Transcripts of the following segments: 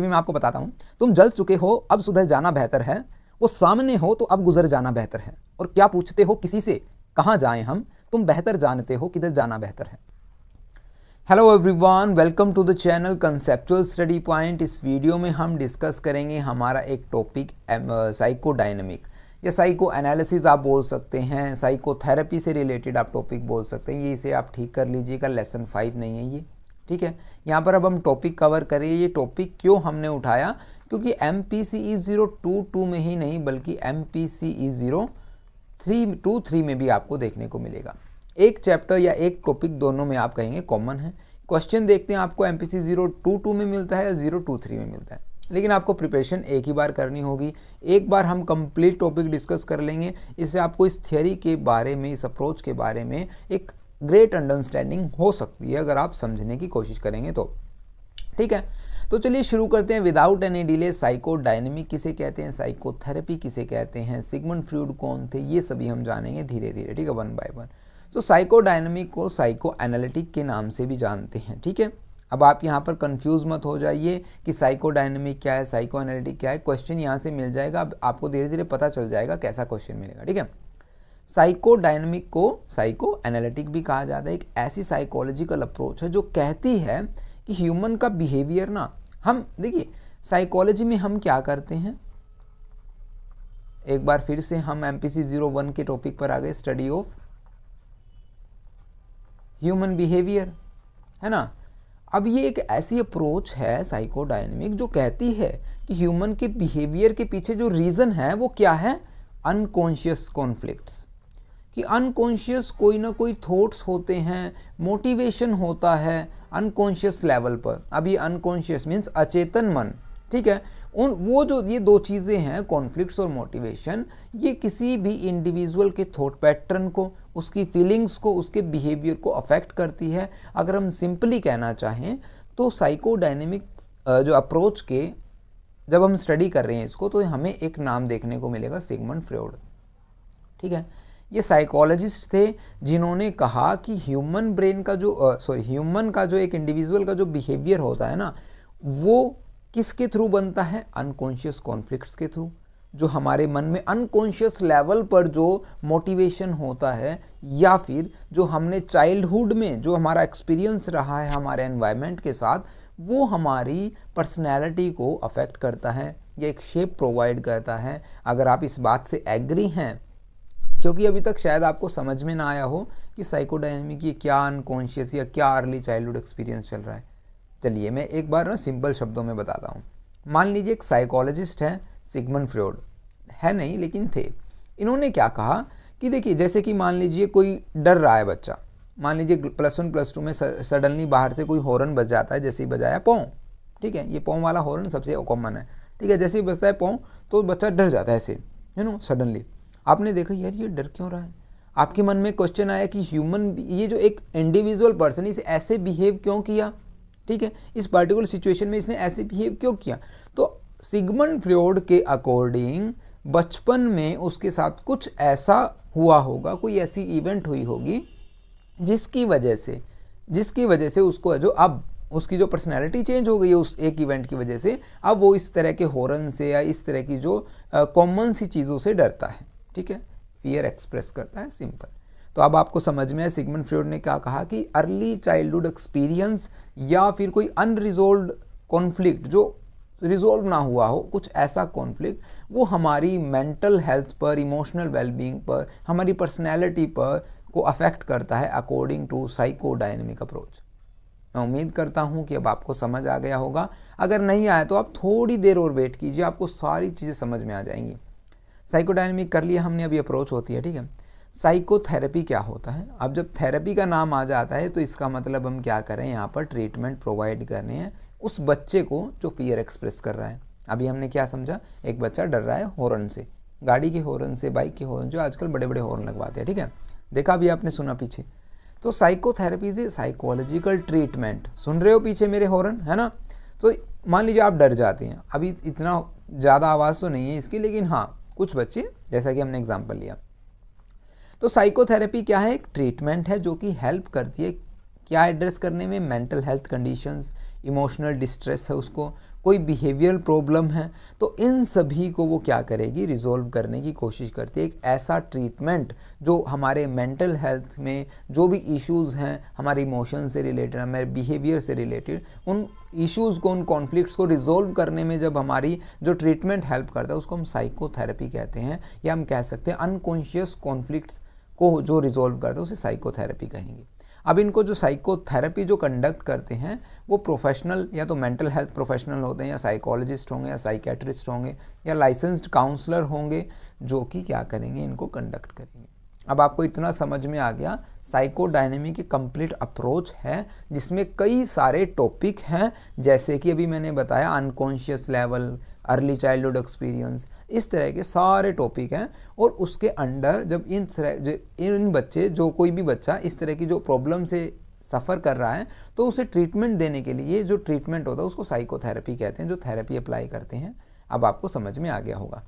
फिर भी मैं आपको बताता हूँ तुम जल चुके हो अब सुधर जाना बेहतर है वो सामने हो तो अब गुजर जाना बेहतर है और क्या पूछते हो किसी से कहाँ जाएं हम तुम बेहतर जानते हो किधर जाना बेहतर है hello everyone welcome to the channel conceptual study point इस वीडियो में हम डिस्कस करेंगे हमारा एक टॉपिक साइको डायनेमिक या साइको एनालिसिस आप बोल सकते हैं साइकोथेरेपी से रिलेटेड आप टॉपिक बोल सकते हैं ये इसे आप ठीक कर लीजिएगा लेसन फाइव नहीं है ये ठीक है यहाँ पर अब हम टॉपिक कवर करें ये टॉपिक क्यों हमने उठाया क्योंकि M P C E zero two two में ही नहीं बल्कि M P C E zero three two three में भी आपको देखने को मिलेगा एक चैप्टर या एक टॉपिक दोनों में आप कहेंगे कॉमन है क्वेश्चन देखते हैं आपको M P C zero two two में मिलता है या ज़ीरो टू थ्री में मिलता है लेकिन आपको प्रिपरेशन एक ही बार करनी होगी एक बार हम कंप्लीट टॉपिक डिस्कस कर लेंगे इससे आपको इस थियरी के बारे में इस अप्रोच के बारे में एक ग्रेट अंडरस्टैंडिंग हो सकती है अगर आप समझने की कोशिश करेंगे तो ठीक है तो चलिए शुरू करते हैं without any delay psychodynamic किसे कहते हैं साइकोथेरेपी किसे कहते हैं सिगमंड फ्रूड कौन थे ये सभी हम जानेंगे धीरे धीरे ठीक है वन बाय वन तो साइको डायनेमिक को साइको एनालिटिक के नाम से भी जानते हैं ठीक है अब आप यहाँ पर कंफ्यूज मत हो जाइए कि साइको डायनेमिक क्या है साइको एनालिटिक क्या है क्वेश्चन यहाँ से मिल जाएगा अब आपको धीरे धीरे पता चल जाएगा कैसा क्वेश्चन मिलेगा ठीक है साइकोडायनेमिक को साइको एनालिटिक भी कहा जाता है एक ऐसी साइकोलॉजिकल अप्रोच है जो कहती है कि ह्यूमन का बिहेवियर ना हम देखिए साइकोलॉजी में हम क्या करते हैं एक बार फिर से हम M P C zero one के टॉपिक पर आ गए स्टडी ऑफ ह्यूमन बिहेवियर है ना अब ये एक ऐसी अप्रोच है साइकोडायनेमिक जो कहती है कि ह्यूमन के बिहेवियर के पीछे जो रीज़न है वो क्या है अनकॉन्शियस कॉन्फ्लिक्ट्स कि अनकॉन्शियस कोई ना कोई थॉट्स होते हैं मोटिवेशन होता है अनकॉन्शियस लेवल पर अभी अनकॉन्शियस मीन्स अचेतन मन ठीक है उन वो जो ये दो चीज़ें हैं कॉन्फ्लिक्ट्स और मोटिवेशन ये किसी भी इंडिविजुअल के थॉट पैटर्न को उसकी फीलिंग्स को उसके बिहेवियर को अफेक्ट करती है अगर हम सिंपली कहना चाहें तो साइकोडाइनेमिक जो अप्रोच के जब हम स्टडी कर रहे हैं इसको तो हमें एक नाम देखने को मिलेगा सिगमंड फ्रॉड ठीक है ये साइकोलॉजिस्ट थे जिन्होंने कहा कि ह्यूमन ब्रेन का जो सॉरी ह्यूमन का जो एक इंडिविजुअल का जो बिहेवियर होता है ना वो किसके थ्रू बनता है अनकॉन्शियस कॉन्फ्लिक्ट्स के थ्रू जो हमारे मन में अनकॉन्शियस लेवल पर जो मोटिवेशन होता है या फिर जो हमने चाइल्डहुड में जो हमारा एक्सपीरियंस रहा है हमारे एनवायरनमेंट के साथ वो हमारी पर्सनैलिटी को अफेक्ट करता है या एक शेप प्रोवाइड करता है अगर आप इस बात से एग्री हैं क्योंकि अभी तक शायद आपको समझ में ना आया हो कि साइकोडायनेमिक ये क्या अनकॉन्शियस या क्या अर्ली चाइल्डहुड एक्सपीरियंस चल रहा है चलिए मैं एक बार ना सिंपल शब्दों में बताता हूँ मान लीजिए एक साइकोलॉजिस्ट हैं सिगमन फ्रॉड है नहीं लेकिन थे इन्होंने क्या कहा कि देखिए जैसे कि मान लीजिए कोई डर रहा है बच्चा मान लीजिए प्लस वन प्लस टू में सडनली बाहर से कोई हॉर्न बज जाता है जैसे ही बजाया पों ठीक है ये पों वाला हॉर्न सबसे कॉमन है ठीक है जैसे ही बजता है पों तो बच्चा डर जाता है ऐसे यू नो सडनली आपने देखा यार ये डर क्यों रहा है आपके मन में क्वेश्चन आया कि ह्यूमन ये जो एक इंडिविजुअल पर्सन इसे ऐसे बिहेव क्यों किया ठीक है इस पर्टिकुलर सिचुएशन में इसने ऐसे बिहेव क्यों किया तो सिगमन फ्रियोड के अकॉर्डिंग बचपन में उसके साथ कुछ ऐसा हुआ होगा कोई ऐसी इवेंट हुई होगी जिसकी वजह से जिसकी वजह से उसको जो अब उसकी जो पर्सनैलिटी चेंज हो गई है उस एक इवेंट की वजह से अब वो इस तरह के हॉर्न से या इस तरह की जो कॉमन सी चीज़ों से डरता है ठीक है फियर एक्सप्रेस करता है सिंपल तो अब आपको समझ में है सिगमन फ्रोड ने क्या कहा कि अर्ली चाइल्डहुड एक्सपीरियंस या फिर कोई अनरिजोल्व कॉन्फ्लिक्ट जो रिजोल्व ना हुआ हो कुछ ऐसा कॉन्फ्लिक्ट वो हमारी मेंटल हेल्थ पर इमोशनल वेलबींग पर हमारी पर्सनैलिटी पर को अफेक्ट करता है according to psychodynamic approach मैं उम्मीद करता हूँ कि अब आपको समझ आ गया होगा अगर नहीं आया तो आप थोड़ी देर और वेट कीजिए आपको सारी चीज़ें समझ में आ जाएंगी साइकोडायनेमिक कर लिया हमने अभी अप्रोच होती है ठीक है साइकोथेरेपी क्या होता है अब जब थेरेपी का नाम आ जाता है तो इसका मतलब हम क्या करें यहाँ पर ट्रीटमेंट प्रोवाइड कर रहे हैं उस बच्चे को जो फियर एक्सप्रेस कर रहा है अभी हमने क्या समझा एक बच्चा डर रहा है हॉर्न से गाड़ी के हॉर्न से बाइक के हॉर्न जो आजकल बड़े बड़े हॉर्न लगवाते हैं ठीक है देखा अभी आपने सुना पीछे तो साइकोथेरेपी से साइकोलॉजिकल ट्रीटमेंट सुन रहे हो पीछे मेरे हॉर्न है ना तो मान लीजिए आप डर जाते हैं अभी इतना ज़्यादा आवाज़ तो नहीं है इसकी लेकिन हाँ कुछ बच्चे जैसा कि हमने एग्जाम्पल लिया तो साइकोथेरेपी क्या है एक ट्रीटमेंट है जो कि हेल्प करती है क्या एड्रेस करने में mental health conditions emotional distress है उसको कोई बिहेवियरल प्रॉब्लम है तो इन सभी को वो क्या करेगी रिजोल्व करने की कोशिश करती है एक ऐसा ट्रीटमेंट जो हमारे मेंटल हेल्थ में जो भी इश्यूज हैं हमारे इमोशन से रिलेटेड हमारे बिहेवियर से रिलेटेड उन इश्यूज को उन कॉन्फ्लिक्ट्स को रिजोल्व करने में जब हमारी जो ट्रीटमेंट हेल्प करता है उसको हम साइकोथेरेपी कहते हैं या हम कह सकते हैं अनकॉन्शियस कॉन्फ्लिक्ट्स को जो रिजोल्व करता है उसे साइकोथेरेपी कहेंगे अब इनको जो साइकोथेरेपी जो कंडक्ट करते हैं वो प्रोफेशनल या तो मेंटल हेल्थ प्रोफेशनल होते हैं या साइकोलॉजिस्ट होंगे या साइकेट्रिस्ट होंगे या लाइसेंस्ड काउंसलर होंगे जो कि क्या करेंगे इनको कंडक्ट करेंगे अब आपको इतना समझ में आ गया साइकोडायनेमिक की कंप्लीट अप्रोच है जिसमें कई सारे टॉपिक हैं जैसे कि अभी मैंने बताया unconscious level early childhood experience इस तरह के सारे टॉपिक हैं और उसके अंडर जब इन तरह इन बच्चे जो कोई भी बच्चा इस तरह की जो प्रॉब्लम से सफ़र कर रहा है तो उसे ट्रीटमेंट देने के लिए जो ट्रीटमेंट होता है उसको साइकोथेरेपी कहते हैं जो थेरेपी अप्लाई करते हैं अब आपको समझ में आ गया होगा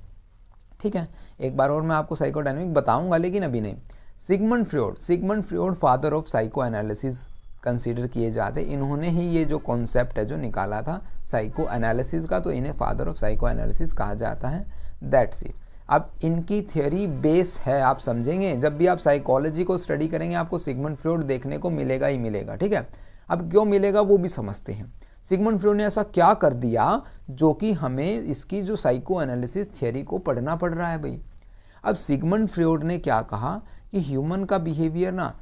ठीक है एक बार और मैं आपको साइकोडायनेमिक बताऊंगा लेकिन अभी नहीं Sigmund Freud Sigmund Freud father of psychoanalysis consider किए जाते इन्होंने ही ये जो कॉन्सेप्ट है जो निकाला था साइको एनालिसिस का तो इन्हें फादर ऑफ साइको एनालिसिस कहा जाता है दैट्स इट अब इनकी थियोरी बेस है आप समझेंगे जब भी आप साइकोलॉजी को स्टडी करेंगे आपको सिगमंड फ्रियोड देखने को मिलेगा ही मिलेगा ठीक है अब क्यों मिलेगा वो भी समझते हैं सिगमंड फ्रोड ने ऐसा क्या कर दिया जो कि हमें इसकी जो साइको एनालिसिस थियोरी को पढ़ना पड़ रहा है भाई अब सिगमंड फ्रोड ने क्या कहा कि ह्यूमन का बिहेवियर ना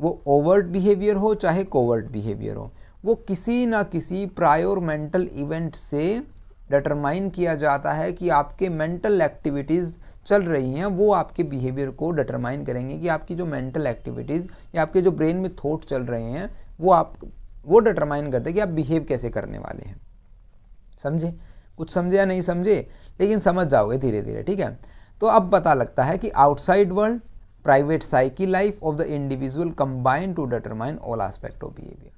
वो ओवर्ट बिहेवियर हो चाहे कोवर्ट बिहेवियर हो वो किसी ना किसी प्रायोर मेंटल इवेंट से डिटरमाइन किया जाता है कि आपके मेंटल एक्टिविटीज़ चल रही हैं वो आपके बिहेवियर को डिटरमाइन करेंगे कि आपकी जो मेंटल एक्टिविटीज़ या आपके जो ब्रेन में थॉट चल रहे हैं वो आप वो डिटरमाइन करते कि आप बिहेव कैसे करने वाले हैं समझे कुछ समझे या नहीं समझे लेकिन समझ जाओगे धीरे धीरे ठीक है तो अब पता लगता है कि outside world private psyche life of the individual combined to determine all aspect of behaviour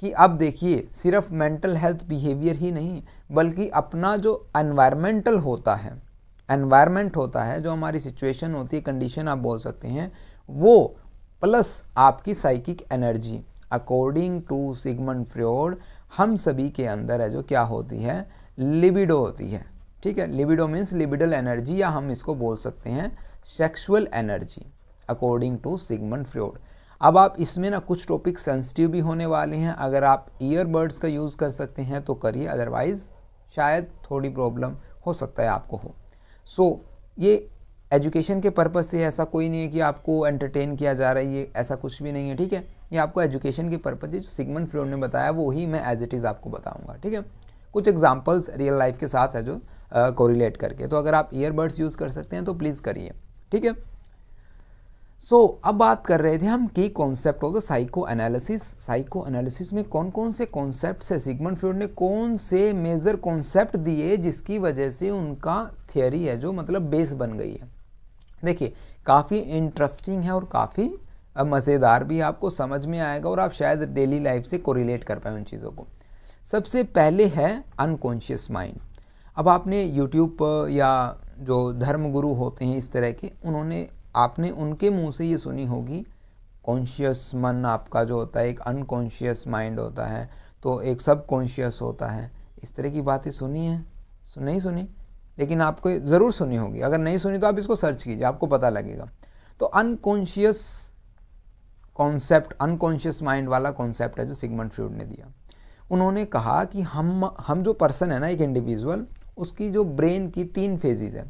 कि अब देखिए सिर्फ मेंटल हेल्थ बिहेवियर ही नहीं बल्कि अपना जो एनवायरमेंटल होता है एनवायरमेंट होता है जो हमारी सिचुएशन होती है कंडीशन आप बोल सकते हैं वो प्लस आपकी psychic energy according to Sigmund Freud हम सभी के अंदर है जो क्या होती है लिबिडो होती है ठीक है लिबिडो मीन्स लिबिडल एनर्जी या हम इसको बोल सकते हैं sexual energy according to Sigmund Freud अब आप इसमें ना कुछ टॉपिक सेंसिटिव भी होने वाले हैं अगर आप ईयरबड्स का यूज़ कर सकते हैं तो करिए अदरवाइज़ शायद थोड़ी प्रॉब्लम हो सकता है आपको हो सो so, ये एजुकेशन के पर्पज़ से ऐसा कोई नहीं है कि आपको एंटरटेन किया जा रहा है ये ऐसा कुछ भी नहीं है ठीक है ये आपको एजुकेशन के पर्पज जो सिगमन फ्लोड ने बताया वो ही मैं एज इट इज़ आपको बताऊँगा ठीक है कुछ एग्जाम्पल्स रियल लाइफ के साथ है जो कोरिलेट uh, करके तो अगर आप ईयरबड्स यूज़ कर सकते हैं तो प्लीज़ करिए ठीक है सो so, अब बात कर रहे थे हम की कॉन्सेप्ट होगा साइको एनालिसिस साइको एनालिसिस में कौन कौन से कॉन्सेप्ट है सिगमन फ्रॉड ने कौन से मेजर कॉन्सेप्ट दिए जिसकी वजह से उनका थियोरी है जो मतलब बेस बन गई है देखिए काफ़ी इंटरेस्टिंग है और काफ़ी अब मज़ेदार भी आपको समझ में आएगा और आप शायद डेली लाइफ से कोरिलेट कर पाए उन चीज़ों को सबसे पहले है अनकॉन्शियस माइंड अब आपने यूट्यूब पर या जो धर्म गुरु होते हैं इस तरह के उन्होंने आपने उनके मुंह से ये सुनी होगी कॉन्शियस मन आपका जो होता है एक अनकॉन्शियस माइंड होता है तो एक सब कॉन्शियस होता है इस तरह की बातें सुनी है सुन नहीं सुनी लेकिन आपको ज़रूर सुनी होगी अगर नहीं सुनी तो आप इसको सर्च कीजिए आपको पता लगेगा तो अनकॉन्शियस कॉन्सेप्ट अनकॉन्शियस माइंड वाला कॉन्सेप्ट है जो सिगमंड फ्रूड ने दिया उन्होंने कहा कि हम हम जो पर्सन है ना एक इंडिविजुअल उसकी जो ब्रेन की तीन फेजेज है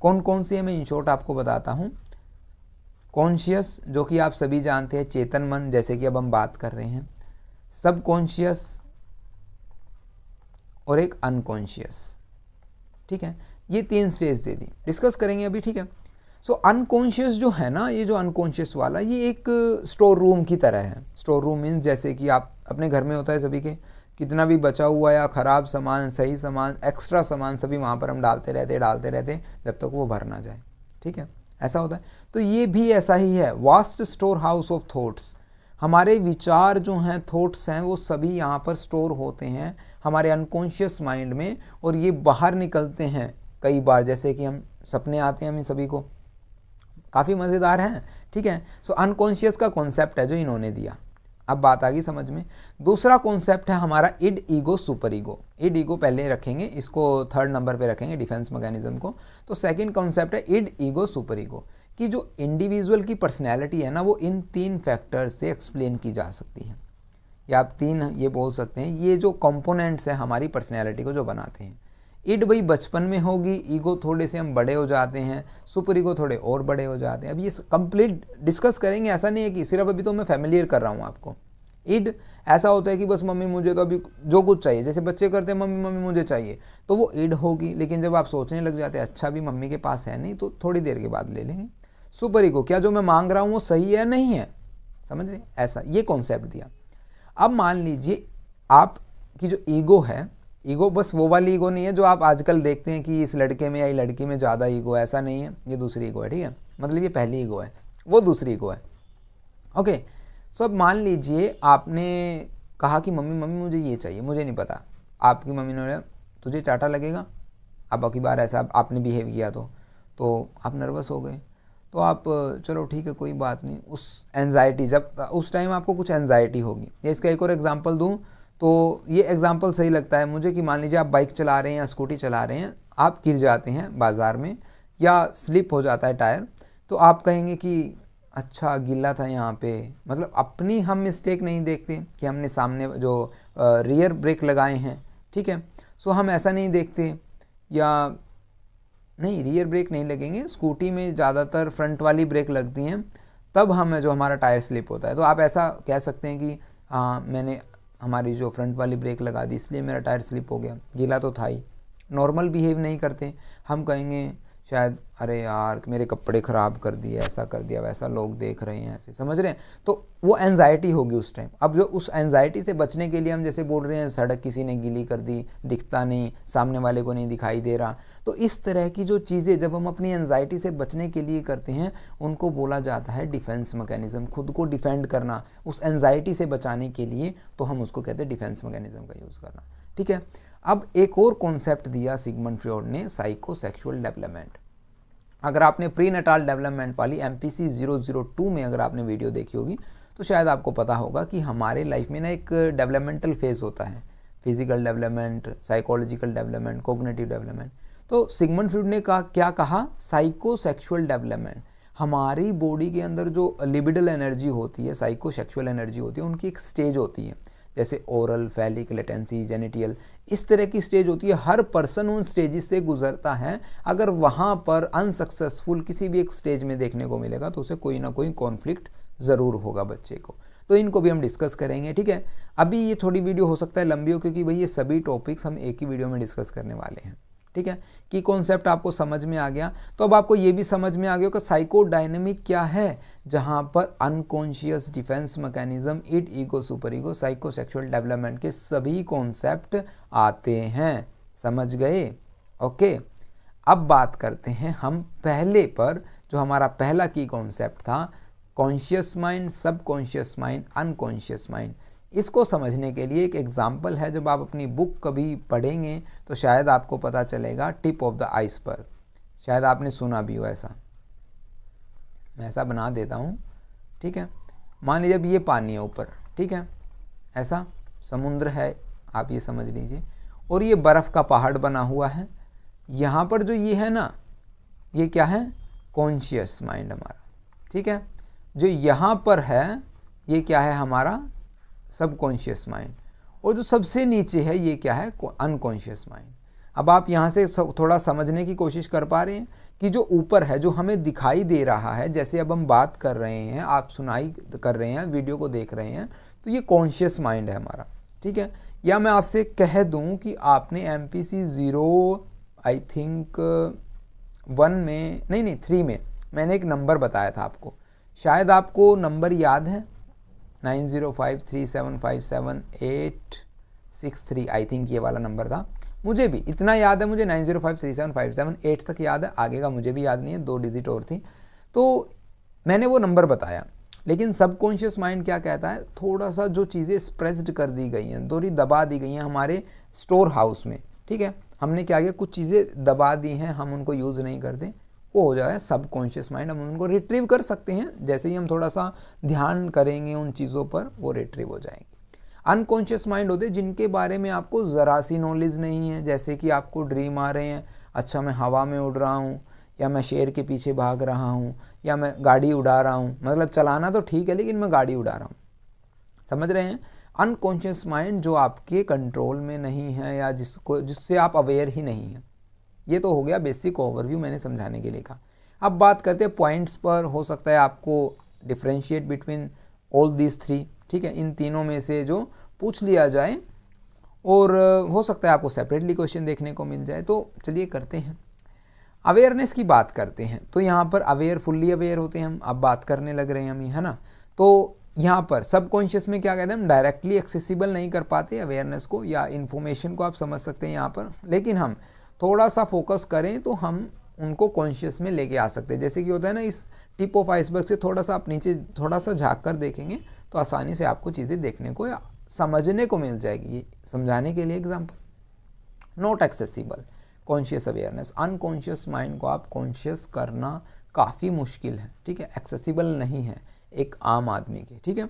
कौन कौन सी है मैं इन शॉर्ट आपको बताता हूँ कॉन्शियस जो कि आप सभी जानते हैं चेतन मन जैसे कि अब हम बात कर रहे हैं सब कॉन्शियस और एक अनकॉन्शियस ठीक है ये तीन स्टेज दे दी डिस्कस करेंगे अभी ठीक है सो so, अनकॉन्शियस जो है ना ये जो अनकॉन्शियस वाला ये एक स्टोर रूम की तरह है स्टोर रूम मीन्स जैसे कि आप अपने घर में होता है सभी के कितना भी बचा हुआ या ख़राब सामान सही सामान एक्स्ट्रा सामान सभी वहाँ पर हम डालते रहते डालते रहते जब तक वो भर ना जाए ठीक है ऐसा होता है तो ये भी ऐसा ही है vast storehouse of thoughts हमारे विचार जो हैं थॉट्स हैं वो सभी यहाँ पर स्टोर होते हैं हमारे अनकॉन्शियस माइंड में और ये बाहर निकलते हैं कई बार जैसे कि हम सपने आते हैं हमें सभी को काफ़ी मज़ेदार हैं ठीक है सो अनकॉन्शियस का कॉन्सेप्ट है जो इन्होंने दिया अब बात आ गई समझ में दूसरा कॉन्सेप्ट है हमारा id ego superego id ego पहले रखेंगे इसको थर्ड नंबर पे रखेंगे डिफेंस मैकेनिज्म को तो सेकंड कॉन्सेप्ट है इड ईगो सुपर ईगो कि जो इंडिविजुअल की पर्सनैलिटी है ना वो इन तीन फैक्टर्स से एक्सप्लेन की जा सकती है या आप तीन ये बोल सकते हैं ये जो कॉम्पोनेंट्स हैं हमारी पर्सनैलिटी को जो बनाते हैं इड भाई बचपन में होगी ईगो थोड़े से हम बड़े हो जाते हैं सुपर ईगो थोड़े और बड़े हो जाते हैं अब ये कंप्लीट डिस्कस करेंगे ऐसा नहीं है कि सिर्फ अभी तो मैं फैमिलियर कर रहा हूँ आपको इड ऐसा होता है कि बस मम्मी मुझे कभी जो कुछ चाहिए जैसे बच्चे करते हैं मम्मी मम्मी मुझे चाहिए तो वो इड होगी लेकिन जब आप सोचने लग जाते हैं अच्छा भी मम्मी के पास है नहीं तो थोड़ी देर के बाद ले लेंगे सुपर ईगो क्या जो मैं मांग रहा हूँ वो सही है नहीं है समझ रहे ऐसा ये कॉन्सेप्ट दिया अब मान लीजिए आप की जो ईगो है ईगो बस वो वाली ईगो नहीं है जो आप आजकल देखते हैं कि इस लड़के में या लड़की में ज़्यादा ईगो है ऐसा नहीं है ये दूसरी ईगो है ठीक है मतलब ये पहली ईगो है वो दूसरी ईगो है ओके सो अब मान लीजिए आपने कहा कि मम्मी मम्मी मुझे ये चाहिए मुझे नहीं पता आपकी मम्मी ने तुझे चाटा लगेगा अब बाकी बार ऐसा आप, आपने बिहेव किया तो तो आप नर्वस हो गए तो आप चलो ठीक है कोई बात नहीं उस एनजाइटी जब उस टाइम आपको कुछ एनजाइटी होगी या इसका एक और एग्जांपल दूँ तो ये एग्ज़ाम्पल सही लगता है मुझे कि मान लीजिए आप बाइक चला रहे हैं या स्कूटी चला रहे हैं आप गिर जाते हैं बाज़ार में या स्लिप हो जाता है टायर तो आप कहेंगे कि अच्छा गिल्ला था यहाँ पे मतलब अपनी हम मिस्टेक नहीं देखते कि हमने सामने जो रियर ब्रेक लगाए हैं ठीक है सो हम ऐसा नहीं देखते या नहीं रियर ब्रेक नहीं लगेंगे स्कूटी में ज़्यादातर फ्रंट वाली ब्रेक लगती हैं तब हम जो हमारा टायर स्लिप होता है तो आप ऐसा कह सकते हैं कि हाँ मैंने हमारी जो फ्रंट वाली ब्रेक लगा दी इसलिए मेरा टायर स्लिप हो गया गीला तो था ही नॉर्मल बिहेव नहीं करते हम कहेंगे शायद अरे यार मेरे कपड़े ख़राब कर दिए ऐसा कर दिया वैसा लोग देख रहे हैं ऐसे समझ रहे हैं तो वो एनजाइटी होगी उस टाइम अब जो उस एनजाइटी से बचने के लिए हम जैसे बोल रहे हैं सड़क किसी ने गीली कर दी दिखता नहीं सामने वाले को नहीं दिखाई दे रहा तो इस तरह की जो चीज़ें जब हम अपनी एनजाइटी से बचने के लिए करते हैं उनको बोला जाता है डिफेंस मैकेनिज़्म खुद को डिफेंड करना उस एनजाइटी से बचाने के लिए तो हम उसको कहते हैं डिफेंस मैकेनिज़्म का यूज़ करना ठीक है अब एक और कॉन्सेप्ट दिया सिगमन फ्रियोड ने साइको सेक्शुअल डेवलपमेंट अगर आपने प्री नेटाल डेवलपमेंट वाली M P C zero zero two में अगर आपने वीडियो देखी होगी तो शायद आपको पता होगा कि हमारे लाइफ में ना एक डेवलपमेंटल फेज़ होता है physical development psychological development cognitive development तो सिगमंड फ्रूड ने कहा क्या कहा साइकोसेक्सुअल डेवलपमेंट हमारी बॉडी के अंदर जो लिबिडल एनर्जी होती है साइकोसेक्सुअल एनर्जी होती है उनकी एक स्टेज होती है जैसे ओरल फैलिक लेटेंसी जेनेटियल इस तरह की स्टेज होती है हर पर्सन उन स्टेजेस से गुजरता है अगर वहाँ पर अनसक्सेसफुल किसी भी एक स्टेज में देखने को मिलेगा तो उसे कोई ना कोई कॉन्फ्लिक्ट ज़रूर होगा बच्चे को तो इनको भी हम डिस्कस करेंगे ठीक है अभी ये थोड़ी वीडियो हो सकता है लंबी हो क्योंकि भाई ये सभी टॉपिक्स हम एक ही वीडियो में डिस्कस करने वाले हैं ठीक है की कॉन्सेप्ट आपको समझ में आ गया तो अब आपको ये भी समझ में आ गया कि साइकोडायनेमिक क्या है जहाँ पर unconscious defence mechanism id ego superego psychosexual development के सभी कॉन्सेप्ट आते हैं समझ गए ओके अब बात करते हैं हम पहले पर जो हमारा पहला की कॉन्सेप्ट था conscious mind subconscious mind unconscious mind इसको समझने के लिए एक एग्ज़ाम्पल है जब आप अपनी बुक कभी पढ़ेंगे तो शायद आपको पता चलेगा टिप ऑफ द आइस पर शायद आपने सुना भी हो ऐसा मैं ऐसा बना देता हूँ ठीक है मान लीजिए अब ये पानी है ऊपर ठीक है ऐसा समुद्र है आप ये समझ लीजिए और ये बर्फ़ का पहाड़ बना हुआ है यहाँ पर जो ये है ना ये क्या है कॉन्शियस माइंड हमारा ठीक है जो यहाँ पर है ये क्या है हमारा सबकॉन्शियस माइंड और जो सबसे नीचे है ये क्या है अनकॉन्शियस माइंड अब आप यहाँ से थोड़ा समझने की कोशिश कर पा रहे हैं कि जो ऊपर है जो हमें दिखाई दे रहा है जैसे अब हम बात कर रहे हैं आप सुनाई कर रहे हैं वीडियो को देख रहे हैं तो ये कॉन्शियस माइंड है हमारा ठीक है या मैं आपसे कह दूं कि आपने M P C zero I think one में नहीं नहीं थ्री में मैंने एक नंबर बताया था आपको शायद आपको नंबर याद है nine zero five three seven five seven eight six three I think ये वाला नंबर था मुझे भी इतना याद है मुझे nine zero five three seven five seven eight तक याद है आगे का मुझे भी याद नहीं है दो डिजिट और थी तो मैंने वो नंबर बताया लेकिन सबकॉन्शियस माइंड क्या कहता है थोड़ा सा जो चीज़ें स्प्रेस्ड कर दी गई हैं दोरी दबा दी गई हैं हमारे स्टोर हाउस में ठीक है हमने क्या किया कुछ चीज़ें दबा दी हैं हम उनको यूज़ नहीं करते वो हो जाए सबकॉन्शियस माइंड हम उनको रिट्रीव कर सकते हैं जैसे ही हम थोड़ा सा ध्यान करेंगे उन चीज़ों पर वो रिट्रीव हो जाएंगे अनकॉन्शियस माइंड होते जिनके बारे में आपको ज़रा सी नॉलेज नहीं है जैसे कि आपको ड्रीम आ रहे हैं अच्छा मैं हवा में उड़ रहा हूँ या मैं शेर के पीछे भाग रहा हूँ या मैं गाड़ी उड़ा रहा हूँ मतलब चलाना तो ठीक है लेकिन मैं गाड़ी उड़ा रहा हूँ समझ रहे हैं अनकॉन्शियस माइंड जो आपके कंट्रोल में नहीं है या जिसको जिससे आप अवेयर ही नहीं हैं ये तो हो गया बेसिक ओवरव्यू मैंने समझाने के लिए कहा अब बात करते हैं पॉइंट्स पर हो सकता है आपको differentiate between all these three ठीक है इन तीनों में से जो पूछ लिया जाए और हो सकता है आपको सेपरेटली क्वेश्चन देखने को मिल जाए तो चलिए करते हैं अवेयरनेस की बात करते हैं तो यहाँ पर अवेयर फुल्ली अवेयर होते हैं हम अब बात करने लग रहे हैं हम है ना तो यहाँ पर सबकॉन्शियस में क्या कहते हैं हम डायरेक्टली एक्सेसिबल नहीं कर पाते अवेयरनेस को या इन्फॉर्मेशन को आप समझ सकते हैं यहाँ पर लेकिन हम थोड़ा सा फोकस करें तो हम उनको कॉन्शियस में लेके आ सकते हैं जैसे कि होता है ना इस टिप ऑफ आइसबर्ग से थोड़ा सा आप नीचे थोड़ा सा झाँक कर देखेंगे तो आसानी से आपको चीज़ें देखने को या समझने को मिल जाएगी समझाने के लिए example not accessible conscious awareness unconscious mind को आप कॉन्शियस करना काफ़ी मुश्किल है ठीक है एक्सेसिबल नहीं है एक आम आदमी के ठीक है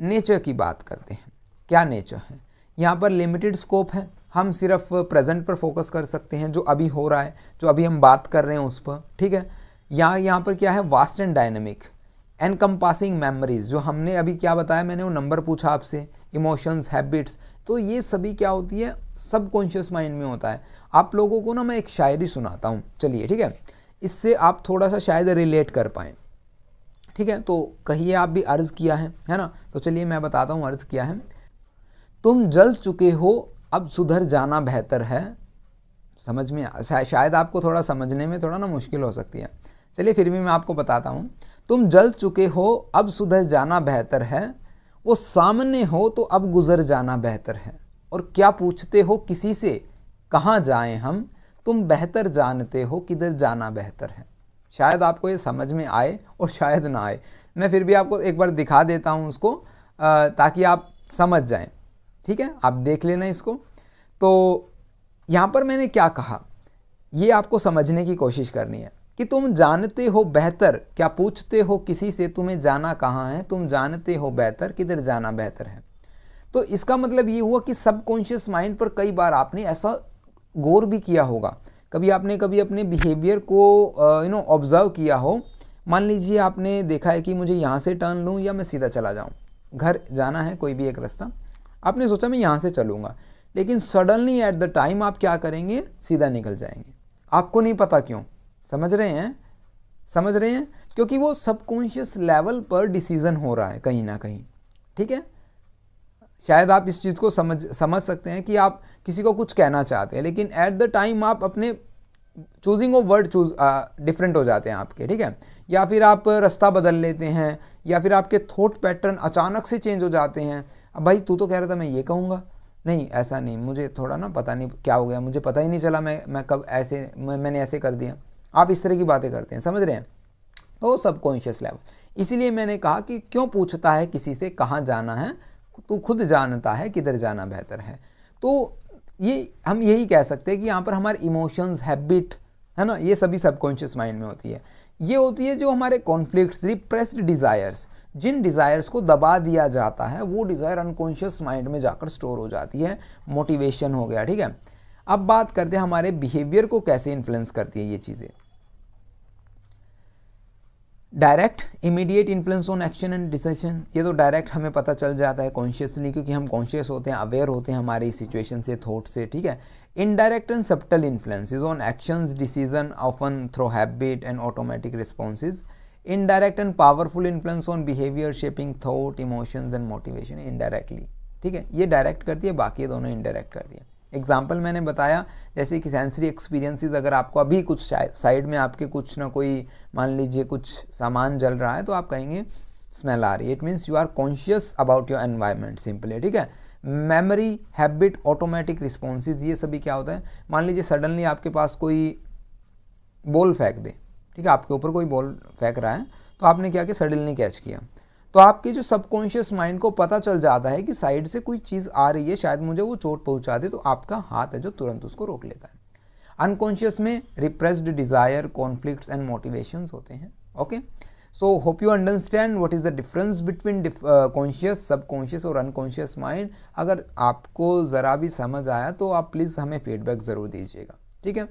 नेचर की बात करते हैं क्या नेचर है यहाँ पर लिमिटेड स्कोप है हम सिर्फ प्रेजेंट पर फोकस कर सकते हैं जो अभी हो रहा है जो अभी हम बात कर रहे हैं उस पर ठीक है या यहाँ पर क्या है vast and dynamic and encompassing memories जो हमने अभी क्या बताया मैंने वो नंबर पूछा आपसे इमोशंस हैबिट्स तो ये सभी क्या होती है सब कॉन्शियस माइंड में होता है आप लोगों को ना मैं एक शायरी सुनाता हूँ चलिए ठीक है इससे आप थोड़ा सा शायद रिलेट कर पाएँ ठीक है तो कहिए आप भी अर्ज़ किया है है ना तो चलिए मैं बताता हूँ अर्ज़ किया है तुम जल चुके हो अब सुधर जाना बेहतर है समझ में शायद आपको थोड़ा समझने में थोड़ा ना मुश्किल हो सकती है चलिए फिर भी मैं आपको बताता हूँ तुम जल चुके हो अब सुधर जाना बेहतर है वो सामने हो तो अब गुज़र जाना बेहतर है और क्या पूछते हो किसी से कहाँ जाएं हम तुम बेहतर जानते हो किधर जाना बेहतर है शायद आपको ये समझ में आए और शायद ना आए मैं फिर भी आपको एक बार दिखा देता हूँ उसको ताकि आप समझ जाएं ठीक है आप देख लेना इसको तो यहाँ पर मैंने क्या कहा ये आपको समझने की कोशिश करनी है कि तुम जानते हो बेहतर क्या पूछते हो किसी से तुम्हें जाना कहाँ है तुम जानते हो बेहतर किधर जाना बेहतर है तो इसका मतलब ये हुआ कि सबकॉन्शियस माइंड पर कई बार आपने ऐसा गौर भी किया होगा कभी आपने कभी अपने बिहेवियर को यू नो ऑब्जर्व किया हो मान लीजिए आपने देखा है कि मुझे यहाँ से टर्न लूँ या मैं सीधा चला जाऊँ घर जाना है कोई भी एक रास्ता आपने सोचा मैं यहाँ से चलूँगा लेकिन सडनली एट द टाइम आप क्या करेंगे सीधा निकल जाएंगे आपको नहीं पता क्यों समझ रहे हैं समझ रहे हैं क्योंकि वो सबकॉन्शियस लेवल पर डिसीज़न हो रहा है कहीं ना कहीं ठीक है शायद आप इस चीज़ को समझ समझ सकते हैं कि आप किसी को कुछ कहना चाहते हैं लेकिन एट द टाइम आप अपने choosing of word choose different हो जाते हैं आपके ठीक है या फिर आप रास्ता बदल लेते हैं या फिर आपके थॉट पैटर्न अचानक से चेंज हो जाते हैं अब भाई तू तो कह रहा था मैं ये कहूँगा नहीं ऐसा नहीं मुझे थोड़ा ना पता नहीं क्या हो गया मुझे पता ही नहीं चला मैं मैं कब ऐसे मैं, मैंने ऐसे कर दिया आप इस तरह की बातें करते हैं समझ रहे हैं तो सब कॉन्शियस लेवल इसीलिए मैंने कहा कि क्यों पूछता है किसी से कहाँ जाना है तू खुद जानता है किधर जाना बेहतर है तो ये हम यही कह सकते हैं कि यहाँ पर हमारे इमोशंस हैबिट है ना ये सभी सबकॉन्शियस माइंड में होती है ये होती है जो हमारे कॉन्फ्लिक्ट्स रिप्रेस्ड डिज़ायर्स जिन डिज़ायर्स को दबा दिया जाता है वो डिज़ायर अनकॉन्शियस माइंड में जाकर स्टोर हो जाती है मोटिवेशन हो गया ठीक है अब बात करते हैं हमारे बिहेवियर को कैसे इन्फ्लुएंस करती है ये चीज़ें direct immediate influence on action and decision ये तो डायरेक्ट हमें पता चल जाता है कॉन्शियसली क्योंकि हम कॉन्शियस होते हैं अवेयर होते हैं हमारी सिचुएशन से थॉट से ठीक है indirect and subtle influence on actions decision often through habit and automatic responses indirect and powerful influence on behaviour shaping thought emotions and motivation indirectly ठीक है ये डायरेक्ट करती है बाकी दोनों इनडायरेक्ट करती है एग्जाम्पल मैंने बताया जैसे कि सेंसरी एक्सपीरियंसिस अगर आपको अभी कुछ साइड में आपके कुछ ना कोई मान लीजिए कुछ सामान जल रहा है तो आप कहेंगे स्मेल आ रही है it means you are conscious about your environment simply ठीक है मेमोरी हैबिट ऑटोमेटिक रिस्पॉन्सिस ये सभी क्या होता है मान लीजिए सडनली आपके पास कोई बोल फेंक दे ठीक है आपके ऊपर कोई बॉल फेंक रहा है तो आपने क्या किया सडनली कैच किया तो आपके जो सबकॉन्शियस माइंड को पता चल जाता है कि साइड से कोई चीज़ आ रही है शायद मुझे वो चोट पहुंचा दे तो आपका हाथ है जो तुरंत उसको रोक लेता है अनकॉन्शियस में repressed desire conflict and motivation होते हैं okay so hope you understand what is the difference between conscious subconscious और अनकॉन्शियस माइंड अगर आपको ज़रा भी समझ आया तो आप प्लीज़ हमें फीडबैक ज़रूर दीजिएगा ठीक है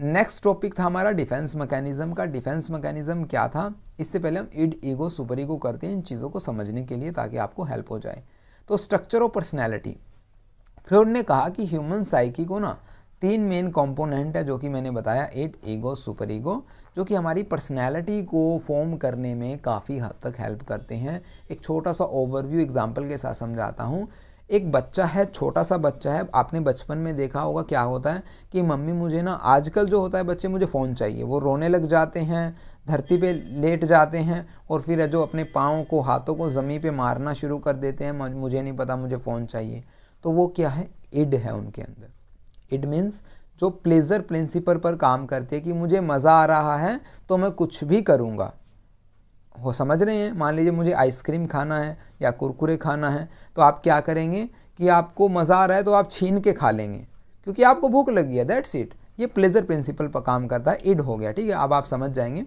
नेक्स्ट टॉपिक था हमारा डिफेंस मैकेनिज्म का डिफेंस मैकेनिज्म क्या था इससे पहले हम इड ईगो सुपर ईगो करते हैं इन चीज़ों को समझने के लिए ताकि आपको हेल्प हो जाए तो स्ट्रक्चर ऑफ पर्सनैलिटी फ्रोड ने कहा कि ह्यूमन साइकी को ना तीन मेन कंपोनेंट है जो कि मैंने बताया इड ईगो सुपर ईगो जो कि हमारी पर्सनैलिटी को फॉर्म करने में काफ़ी हद तक हेल्प करते हैं एक छोटा सा ओवरव्यू एग्जांपल के साथ समझाता हूँ एक बच्चा है छोटा सा बच्चा है आपने बचपन में देखा होगा क्या होता है कि मम्मी मुझे ना आजकल जो होता है बच्चे मुझे फ़ोन चाहिए वो रोने लग जाते हैं धरती पे लेट जाते हैं और फिर जो अपने पाँव को हाथों को ज़मीन पे मारना शुरू कर देते हैं मुझे नहीं पता मुझे फ़ोन चाहिए तो वो क्या है इड है उनके अंदर इड मीन्स जो प्लेजर प्रिंसिपल पर काम करती है कि मुझे मज़ा आ रहा है तो मैं कुछ भी करूँगा हो समझ रहे हैं मान लीजिए मुझे आइसक्रीम खाना है या कुरकुरे खाना है तो आप क्या करेंगे कि आपको मज़ा आ रहा है तो आप छीन के खा लेंगे क्योंकि आपको भूख लगी है दैट्स इट ये प्लेजर प्रिंसिपल पर काम करता है इड हो गया ठीक है अब आप समझ जाएंगे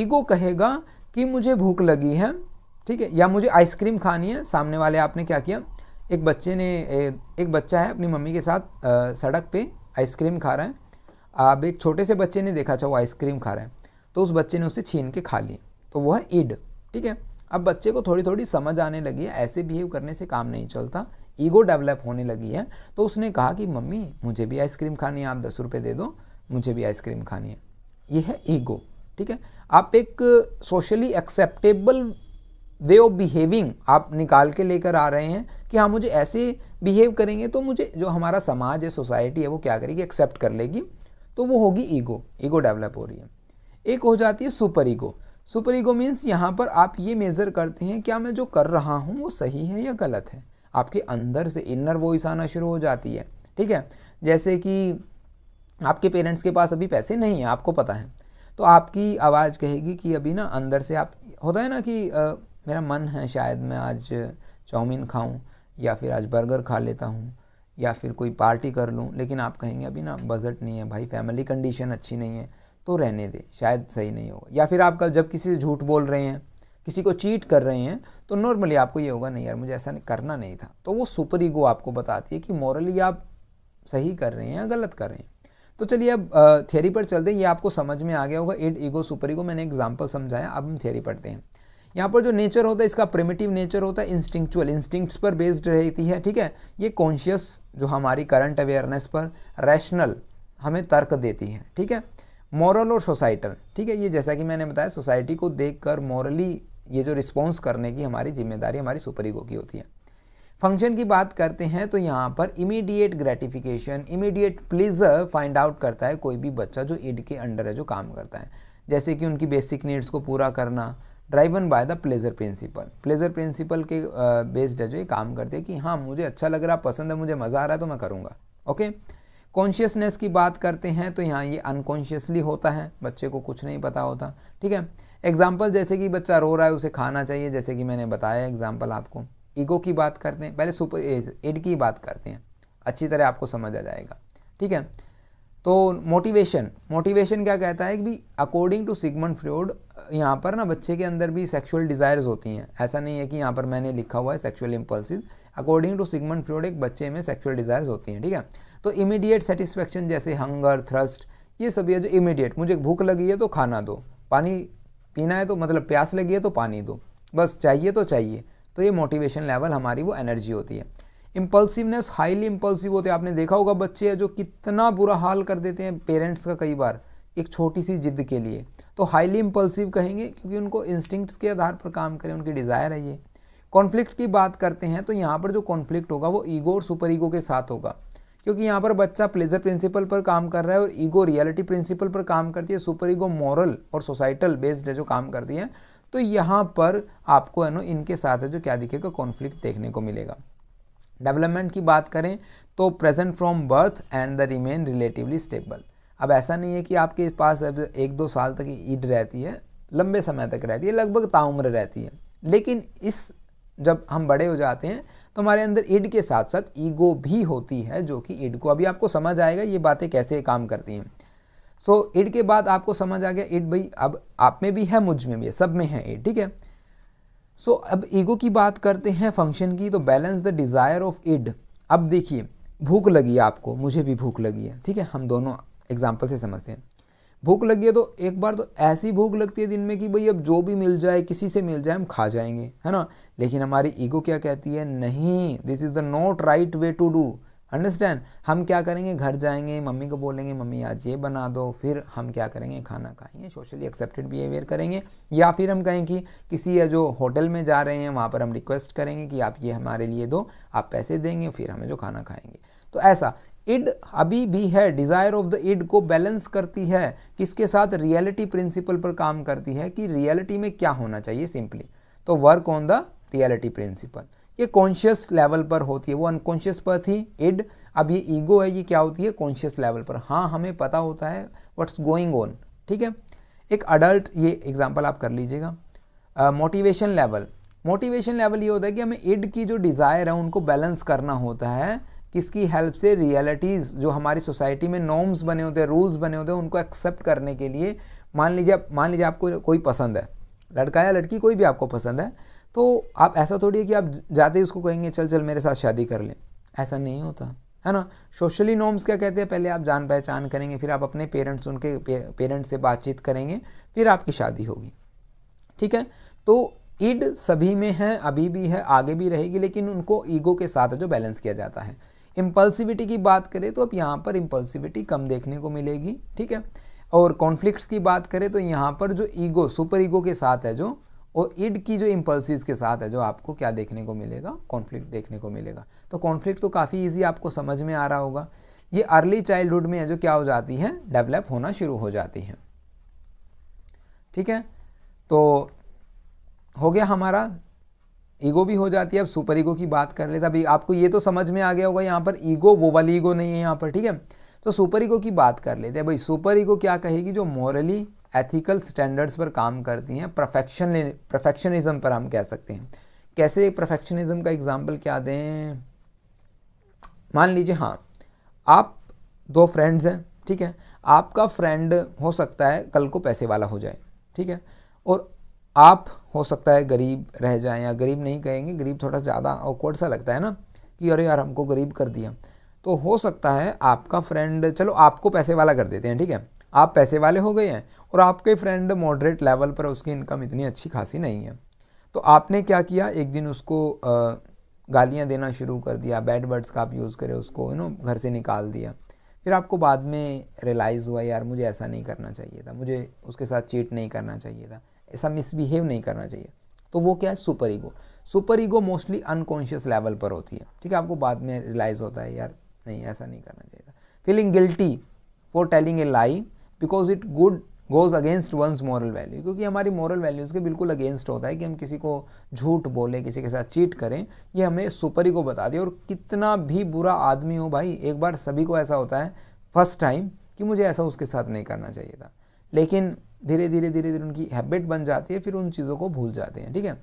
ईगो कहेगा कि मुझे भूख लगी है ठीक है या मुझे आइसक्रीम खानी है सामने वाले आपने क्या किया एक बच्चे ने एक बच्चा है अपनी मम्मी के साथ आ, सड़क पे आइसक्रीम खा रहा है अब एक छोटे से बच्चे ने देखा अच्छा वो आइसक्रीम खा रहा है तो उस बच्चे ने उसे छीन के खा ली तो वो है ईड ठीक है अब बच्चे को थोड़ी थोड़ी समझ आने लगी है ऐसे बिहेव करने से काम नहीं चलता ईगो डेवलप होने लगी है तो उसने कहा कि मम्मी मुझे भी आइसक्रीम खानी है आप दस रुपये दे दो मुझे भी आइसक्रीम खानी है ये है ईगो ठीक है आप एक socially acceptable way of behaving आप निकाल के लेकर आ रहे हैं कि हाँ मुझे ऐसे बिहेव करेंगे तो मुझे जो हमारा समाज है सोसाइटी है वो क्या करेगी एक्सेप्ट कर लेगी तो वो होगी ईगो ईगो डेवलप हो रही है एक हो जाती है superego superego means यहाँ पर आप ये मेज़र करते हैं क्या मैं जो कर रहा हूँ वो सही है या गलत है आपके अंदर से इनर वॉइस आना शुरू हो जाती है ठीक है जैसे कि आपके पेरेंट्स के पास अभी पैसे नहीं हैं आपको पता है तो आपकी आवाज़ कहेगी कि अभी ना अंदर से आप होता है ना कि आ, मेरा मन है शायद मैं आज चाउमीन खाऊं या फिर आज बर्गर खा लेता हूँ या फिर कोई पार्टी कर लूँ लेकिन आप कहेंगे अभी ना बजट नहीं है भाई फैमिली कंडीशन अच्छी नहीं है तो रहने दे शायद सही नहीं होगा या फिर आप जब किसी से झूठ बोल रहे हैं किसी को चीट कर रहे हैं तो नॉर्मली आपको ये होगा नहीं यार मुझे ऐसा नहीं करना नहीं था तो वो सुपर ईगो आपको बताती है कि मॉरली आप सही कर रहे हैं या गलत कर रहे हैं तो चलिए अब थियरी पर चलते हैं ये आपको समझ में आ गया होगा एड ईगो सुपर ईगो मैंने एग्जाम्पल समझाया अब हम थियरी पढ़ते हैं यहाँ पर जो नेचर होता है इसका प्रिमेटिव नेचर होता है इंस्टिंक्चुअल इंस्टिंक्ट्स पर बेस्ड रहती है ठीक है ये कॉन्शियस जो हमारी करंट अवेयरनेस पर रैशनल हमें तर्क देती है ठीक है मॉरल और सोसाइटल ठीक है ये जैसा कि मैंने बताया सोसाइटी को देखकर मॉरली ये जो रिस्पॉन्स करने की हमारी जिम्मेदारी हमारी सुपर ईगो की होती है फंक्शन की बात करते हैं तो यहाँ पर immediate gratification immediate pleasure find out करता है कोई भी बच्चा जो इड के अंडर है जो काम करता है जैसे कि उनकी बेसिक नीड्स को पूरा करना driven by the pleasure principle pleasure principle के बेस्ड है जो ये काम करते हैं कि हाँ मुझे अच्छा लग रहा पसंद है मुझे मज़ा आ रहा है तो मैं करूँगा ओके okay? कॉन्शियसनेस की बात करते हैं तो यहाँ ये अनकॉन्शियसली होता है बच्चे को कुछ नहीं पता होता ठीक है एग्जाम्पल जैसे कि बच्चा रो रहा है उसे खाना चाहिए जैसे कि मैंने बताया एग्जाम्पल आपको ईगो की बात करते हैं पहले सुपर एड की बात करते हैं अच्छी तरह आपको समझ आ जाएगा ठीक है तो मोटिवेशन मोटिवेशन क्या कहता है कि भी अकॉर्डिंग टू सिगमंड फ्रॉड यहाँ पर ना बच्चे के अंदर भी सेक्सुअल डिज़ायर्स होती हैं ऐसा नहीं है कि यहाँ पर मैंने लिखा हुआ है sexual impulses according to Sigmund Freud एक बच्चे में सेक्सुअल डिज़ायर्स होती हैं ठीक है तो इमीडिएट सेटिस्फेक्शन जैसे हंगर थ्रस्ट ये सभी है जो इमीडिएट मुझे भूख लगी है तो खाना दो पानी पीना है तो मतलब प्यास लगी है तो पानी दो बस चाहिए तो चाहिए तो ये मोटिवेशन लेवल हमारी वो एनर्जी होती है इम्पल्सिवनेस हाईली इम्पल्सिव होते हैं आपने देखा होगा बच्चे हैं जो कितना बुरा हाल कर देते हैं पेरेंट्स का कई बार एक छोटी सी जिद के लिए तो हाईली इम्पल्सिव कहेंगे क्योंकि उनको इंस्टिंक्ट्स के आधार पर काम करें उनकी डिज़ायर है ये कॉन्फ्लिक्ट की बात करते हैं तो यहाँ पर जो कॉन्फ्लिक्ट होगा वो ईगो और सुपर ईगो के साथ होगा क्योंकि यहाँ पर बच्चा प्लेजर प्रिंसिपल पर काम कर रहा है और ईगो रियलिटी प्रिंसिपल पर काम करती है सुपर ईगो मॉरल और सोसाइटल बेस्ड है जो काम करती है तो यहाँ पर आपको है नो इनके साथ है जो क्या दिखेगा कॉन्फ्लिक्ट देखने को मिलेगा डेवलपमेंट की बात करें तो present from birth and the remain relatively stable अब ऐसा नहीं है कि आपके पास अब एक दो साल तक ईड रहती है लंबे समय तक रहती है लगभग ताउम्र रहती है लेकिन इस जब हम बड़े हो जाते हैं तो हमारे अंदर इड के साथ साथ ईगो भी होती है जो कि इड को अभी आपको समझ आएगा ये बातें कैसे काम करती हैं सो so, इड के बाद आपको समझ आ गया इड भाई अब आप में भी है मुझ में भी है सब में है इड ठीक है सो so, अब ईगो की बात करते हैं फंक्शन की तो balance the desire of id अब देखिए भूख लगी आपको मुझे भी भूख लगी है ठीक है हम दोनों एग्जाम्पल से समझते हैं भूख लगी है तो एक बार तो ऐसी भूख लगती है दिन में कि भाई अब जो भी मिल जाए किसी से मिल जाए हम खा जाएंगे है ना लेकिन हमारी ईगो क्या कहती है नहीं this is the not right way to do understand हम क्या करेंगे घर जाएंगे मम्मी को बोलेंगे मम्मी आज ये बना दो फिर हम क्या करेंगे खाना खाएंगे सोशली एक्सेप्टेड बिहेवियर करेंगे या फिर हम कहें कि किसी या जो होटल में जा रहे हैं वहाँ पर हम रिक्वेस्ट करेंगे कि आप ये हमारे लिए दो आप पैसे देंगे फिर हमें जो खाना खाएंगे तो ऐसा इड अभी भी है डिज़ायर ऑफ द इड को बैलेंस करती है किसके साथ रियलिटी प्रिंसिपल पर काम करती है कि रियलिटी में क्या होना चाहिए सिंपली तो work on the reality principle ये कॉन्शियस लेवल पर होती है वो अनकॉन्शियस पर थी इड अब ये ईगो है ये क्या होती है कॉन्शियस लेवल पर हाँ हमें पता होता है व्हाट्स गोइंग ऑन ठीक है एक अडल्ट ये एग्जाम्पल आप कर लीजिएगा मोटिवेशन लेवल मोटिवेशन लेवल ये होता है कि हमें इड की जो डिज़ायर है उनको बैलेंस करना होता है किसकी हेल्प से रियलिटीज़ जो हमारी सोसाइटी में नॉर्म्स बने होते हैं रूल्स बने होते हैं उनको एक्सेप्ट करने के लिए मान लीजिए मान लीजिए आपको कोई पसंद है लड़का या लड़की कोई भी आपको पसंद है तो आप ऐसा थोड़ी है कि आप जाते ही उसको कहेंगे चल चल मेरे साथ शादी कर लें ऐसा नहीं होता है ना सोशली नॉर्म्स क्या कहते हैं पहले आप जान पहचान करेंगे फिर आप अपने पेरेंट्स उनके पेरेंट्स से बातचीत करेंगे फिर आपकी शादी होगी ठीक है तो ईड सभी में है अभी भी है आगे भी रहेगी लेकिन उनको ईगो के साथ जो बैलेंस किया जाता है इम्पल्सिविटी की बात करें तो अब यहाँ पर इम्पल्सिविटी कम देखने को मिलेगी ठीक है और कॉन्फ्लिक्ट्स की बात करें तो यहाँ पर जो ईगो सुपर ईगो के साथ है जो और इड की जो इम्पल्सिस के साथ है जो आपको क्या देखने को मिलेगा कॉन्फ्लिक्ट देखने को मिलेगा तो कॉन्फ्लिक्ट तो काफ़ी ईजी आपको समझ में आ रहा होगा ये अर्ली चाइल्डहुड में है जो क्या हो जाती है डेवलप होना शुरू हो जाती है ठीक है तो हो गया हमारा ईगो भी हो जाती है अब सुपर ईगो की बात कर लेते अभी आपको ये तो समझ में आ गया होगा यहाँ पर ईगो वो वाली ईगो नहीं है यहाँ पर ठीक है तो सुपर ईगो की बात कर लेते हैं भाई सुपर ईगो क्या कहेगी जो मॉरली एथिकल स्टैंडर्ड्स पर काम करती हैं परफेक्शन परफेक्शनिज्म पर हम कह सकते हैं कैसे परफेक्शनिज्म का एग्जाम्पल क्या दें मान लीजिए हाँ आप दो फ्रेंड्स हैं ठीक है आपका फ्रेंड हो सकता है कल को पैसे वाला हो जाए ठीक है और आप हो सकता है गरीब रह जाए या गरीब नहीं कहेंगे गरीब थोड़ा ज़्यादा ऑकवर्ड सा लगता है ना कि अरे यार हमको गरीब कर दिया तो हो सकता है आपका फ्रेंड चलो आपको पैसे वाला कर देते हैं ठीक है आप पैसे वाले हो गए हैं और आपके फ्रेंड मॉडरेट लेवल पर उसकी इनकम इतनी अच्छी खासी नहीं है तो आपने क्या किया एक दिन उसको गालियाँ देना शुरू कर दिया बैड वर्ड्स का आप यूज़ करें उसको यू नो घर से निकाल दिया फिर आपको बाद में रियलाइज़ हुआ यार मुझे ऐसा नहीं करना चाहिए था मुझे उसके साथ चीट नहीं करना चाहिए था ऐसा मिसबिहेव नहीं करना चाहिए तो वो क्या है superego superego mostly unconscious level पर होती है ठीक है आपको बाद में रियलाइज़ होता है यार नहीं ऐसा नहीं करना चाहिए feeling guilty for telling a lie because it good goes against one's moral value क्योंकि हमारी मॉरल वैल्यूज़ के बिल्कुल अगेंस्ट होता है कि हम किसी को झूठ बोले किसी के साथ चीट करें ये हमें सुपर ईगो बता दिया और कितना भी बुरा आदमी हो भाई एक बार सभी को ऐसा होता है फर्स्ट टाइम कि मुझे ऐसा उसके साथ नहीं करना चाहिए था लेकिन धीरे धीरे धीरे धीरे उनकी हैबिट बन जाती है फिर उन चीज़ों को भूल जाते हैं ठीक है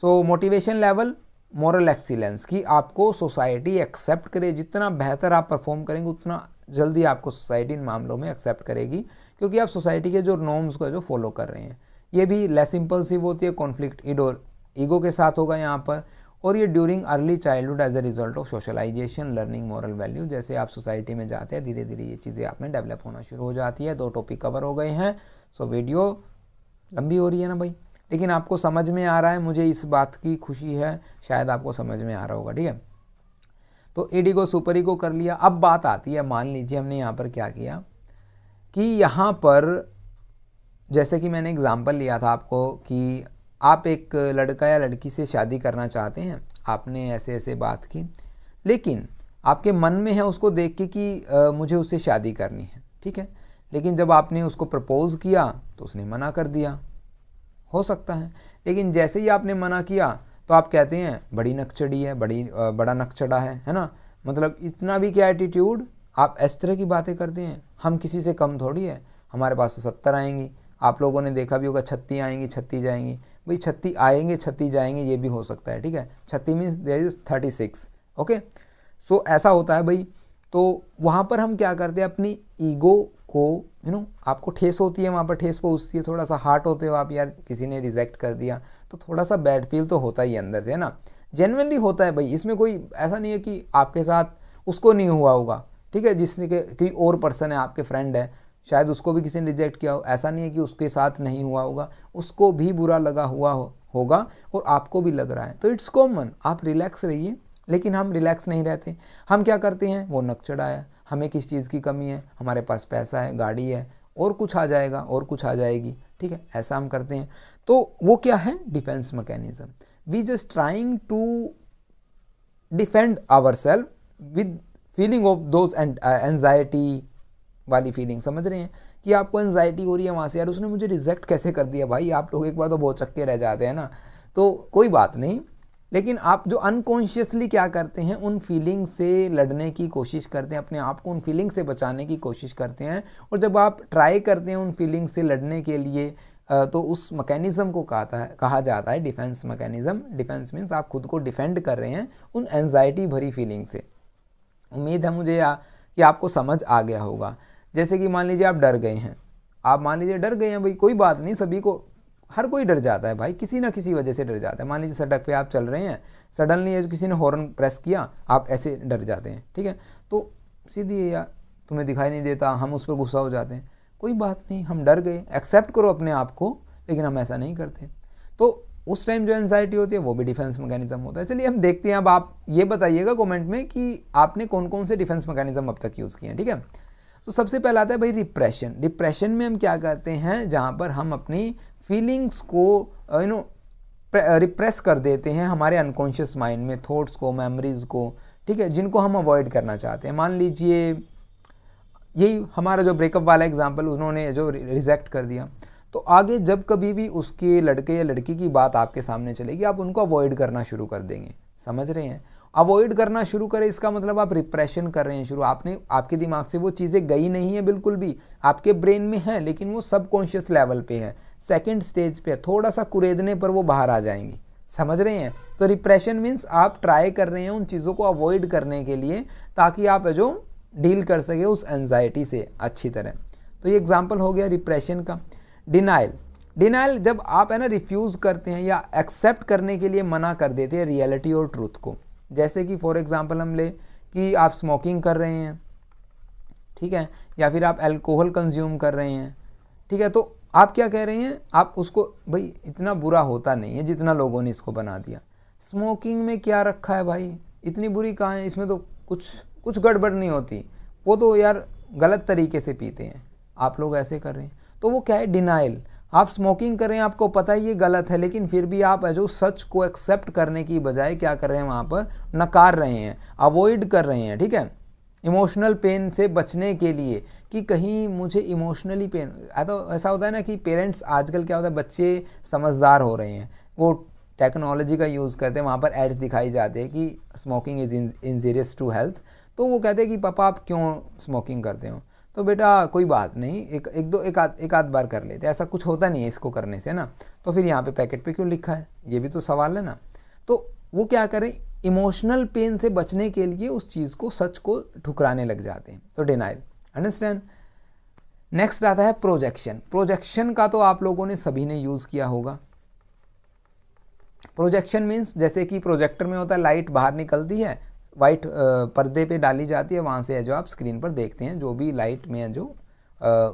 so motivation level moral excellence कि आपको सोसाइटी एक्सेप्ट करे जितना बेहतर आप परफॉर्म करेंगे उतना जल्दी आपको सोसाइटी इन मामलों में एक्सेप्ट करेगी क्योंकि आप सोसाइटी के जो नॉर्म्स को जो फॉलो कर रहे हैं ये भी लेस इम्पल्सिव होती है कॉन्फ्लिक्ट इडोर ईगो के साथ होगा यहाँ पर और ये during early childhood as a result of socialisation learning moral value जैसे आप सोसाइटी में जाते हैं धीरे धीरे ये चीज़ें आप में डेवलप होना शुरू हो जाती है दो टॉपिक कवर हो गए हैं सो वीडियो लंबी हो रही है ना भाई लेकिन आपको समझ में आ रहा है मुझे इस बात की खुशी है शायद आपको समझ में आ रहा होगा ठीक है तो ईडी को सुपर ईगो e कर लिया अब बात आती है मान लीजिए हमने यहाँ पर क्या किया कि यहाँ पर जैसे कि मैंने एग्ज़ाम्पल लिया था आपको कि आप एक लड़का या लड़की से शादी करना चाहते हैं आपने ऐसे ऐसे बात की लेकिन आपके मन में है उसको देख के कि मुझे उससे शादी करनी है ठीक है लेकिन जब आपने उसको प्रपोज़ किया तो उसने मना कर दिया हो सकता है लेकिन जैसे ही आपने मना किया तो आप कहते हैं बड़ी नक्चड़ी है बड़ी बड़ा नक्चड़ा है है ना मतलब इतना भी क्या एटीट्यूड आप इस तरह की बातें करते हैं हम किसी से कम थोड़ी है हमारे पास तो सत्तर आएंगी आप लोगों ने देखा भी होगा छत्ती आएंगी छत्ती जाएंगी भाई छत्ती आएंगे छत्ती जाएंगे ये भी हो सकता है ठीक है छत्ती means there is thirty six okay so ऐसा होता है भाई तो वहाँ पर हम क्या करते हैं अपनी ईगो आपको यू you नो know, आपको ठेस होती है वहाँ पर ठेस पहुँचती है थोड़ा सा हार्ट होते हो आप यार किसी ने रिजेक्ट कर दिया तो थोड़ा सा बैड फील तो होता ही अंदर से है ना जेनवनली होता है भाई इसमें कोई ऐसा नहीं है कि आपके साथ उसको नहीं हुआ होगा ठीक है जिसने के कोई और पर्सन है आपके फ्रेंड है शायद उसको भी किसी ने रिजेक्ट किया हो ऐसा नहीं है कि उसके साथ नहीं हुआ होगा उसको भी बुरा लगा हुआ हो होगा और आपको भी लग रहा है तो इट्स कॉमन आप रिलैक्स रहिए लेकिन हम रिलैक्स नहीं रहते हम क्या करते हैं वो नक चढ़ाया हमें किस चीज़ की कमी है हमारे पास पैसा है गाड़ी है और कुछ आ जाएगा और कुछ आ जाएगी ठीक है ऐसा हम करते हैं तो वो क्या है defence mechanism we just trying to defend our self with feeling of those anxiety वाली फीलिंग समझ रहे हैं कि आपको एनजाइटी हो रही है वहाँ से यार उसने मुझे रिजेक्ट कैसे कर दिया भाई आप लोग एक बार तो बहुत चक्के रह जाते हैं ना तो कोई बात नहीं लेकिन आप जो अनकॉन्शियसली क्या करते हैं उन फीलिंग से लड़ने की कोशिश करते हैं अपने आप को उन फीलिंग से बचाने की कोशिश करते हैं और जब आप ट्राई करते हैं उन फीलिंग से लड़ने के लिए तो उस मैकेनिज़्म को कहता है कहा जाता है डिफेंस मैकेनिज़्म डिफेंस मीन्स आप खुद को डिफेंड कर रहे हैं उन एनजाइटी भरी फीलिंग से उम्मीद है मुझे या कि आपको समझ आ गया होगा जैसे कि मान लीजिए आप डर गए हैं आप मान लीजिए डर गए हैं भाई कोई बात नहीं सभी को हर कोई डर जाता है भाई किसी ना किसी वजह से डर जाता है मान लीजिए सड़क पे आप चल रहे हैं सडनली किसी ने हॉर्न प्रेस किया आप ऐसे डर जाते हैं ठीक है तो सीधी यार तुम्हें दिखाई नहीं देता हम उस पर गुस्सा हो जाते हैं कोई बात नहीं हम डर गए एक्सेप्ट करो अपने आप को लेकिन हम ऐसा नहीं करते तो उस टाइम जो एनजाइटी होती है वो भी डिफेंस मैकेनिज्म होता है चलिए हम देखते हैं अब आप ये बताइएगा कमेंट में कि आपने कौन कौन से डिफेंस मैकेनिज्म अब तक यूज़ किए हैं ठीक है तो सबसे पहला आता है भाई रिप्रेशन डिप्रेशन में हम क्या करते हैं जहाँ पर हम अपनी फीलिंग्स को यू नो रिप्रेस कर देते हैं हमारे अनकॉन्शियस माइंड में थॉट्स को मेमोरीज़ को ठीक है जिनको हम अवॉइड करना चाहते हैं मान लीजिए यही हमारा जो ब्रेकअप वाला एग्जाम्पल उन्होंने जो रिजेक्ट कर दिया तो आगे जब कभी भी उसके लड़के या लड़की की बात आपके सामने चलेगी आप उनको अवॉइड करना शुरू कर देंगे समझ रहे हैं अवॉइड करना शुरू करें इसका मतलब आप रिप्रेशन कर रहे हैं शुरू आपने आपके दिमाग से वो चीज़ें गई नहीं है बिल्कुल भी आपके ब्रेन में हैं लेकिन वो सबकॉन्शियस लेवल पे है सेकेंड स्टेज पे थोड़ा सा कुरेदने पर वो बाहर आ जाएंगी समझ रहे हैं तो रिप्रेशन मीन्स आप ट्राई कर रहे हैं उन चीज़ों को अवॉइड करने के लिए ताकि आप जो डील कर सके उस एनजाइटी से अच्छी तरह तो ये एग्ज़ाम्पल हो गया रिप्रेशन का डिनाइल डिनाइल जब आप है ना रिफ्यूज़ करते हैं या एक्सेप्ट करने के लिए मना कर देते हैं रियलिटी और ट्रूथ को जैसे कि फॉर एग्ज़ाम्पल हम ले कि आप स्मोकिंग कर रहे हैं ठीक है या फिर आप एल्कोहल कंज्यूम कर रहे हैं ठीक है तो आप क्या कह रही हैं आप उसको भाई इतना बुरा होता नहीं है जितना लोगों ने इसको बना दिया स्मोकिंग में क्या रखा है भाई इतनी बुरी कहाँ है इसमें तो कुछ कुछ गड़बड़ नहीं होती वो तो यार गलत तरीके से पीते हैं आप लोग ऐसे कर रहे हैं तो वो क्या है डिनाइल आप स्मोकिंग कर रहे हैं आपको पता है ये गलत है लेकिन फिर भी आप जो सच को एक्सेप्ट करने की बजाय क्या कर रहे हैं वहाँ पर नकार रहे हैं अवॉइड कर रहे हैं ठीक है इमोशनल पेन से बचने के लिए कि कहीं मुझे इमोशनली पेन तो ऐसा होता है ना कि पेरेंट्स आजकल क्या होता है बच्चे समझदार हो रहे हैं वो टेक्नोलॉजी का यूज़ करते हैं वहाँ पर एड्स दिखाई जाते हैं कि smoking is injurious to health तो वो कहते हैं कि पापा आप क्यों स्मोकिंग करते हो तो बेटा कोई बात नहीं एक एक दो एक आध एक आध बार कर लेते ऐसा कुछ होता नहीं है इसको करने से ना तो फिर यहाँ पे पैकेट पे क्यों लिखा है ये भी तो सवाल है ना तो वो क्या करें इमोशनल पेन से बचने के लिए उस चीज़ को सच को ठुकराने लग जाते हैं तो डिनाइल अंडरस्टैंड नेक्स्ट आता है प्रोजेक्शन प्रोजेक्शन का तो आप लोगों ने सभी ने यूज़ किया होगा प्रोजेक्शन मीन्स जैसे कि प्रोजेक्टर में होता है लाइट बाहर निकलती है वाइट पर्दे पे डाली जाती है वहाँ से जो आप स्क्रीन पर देखते हैं जो भी लाइट में जो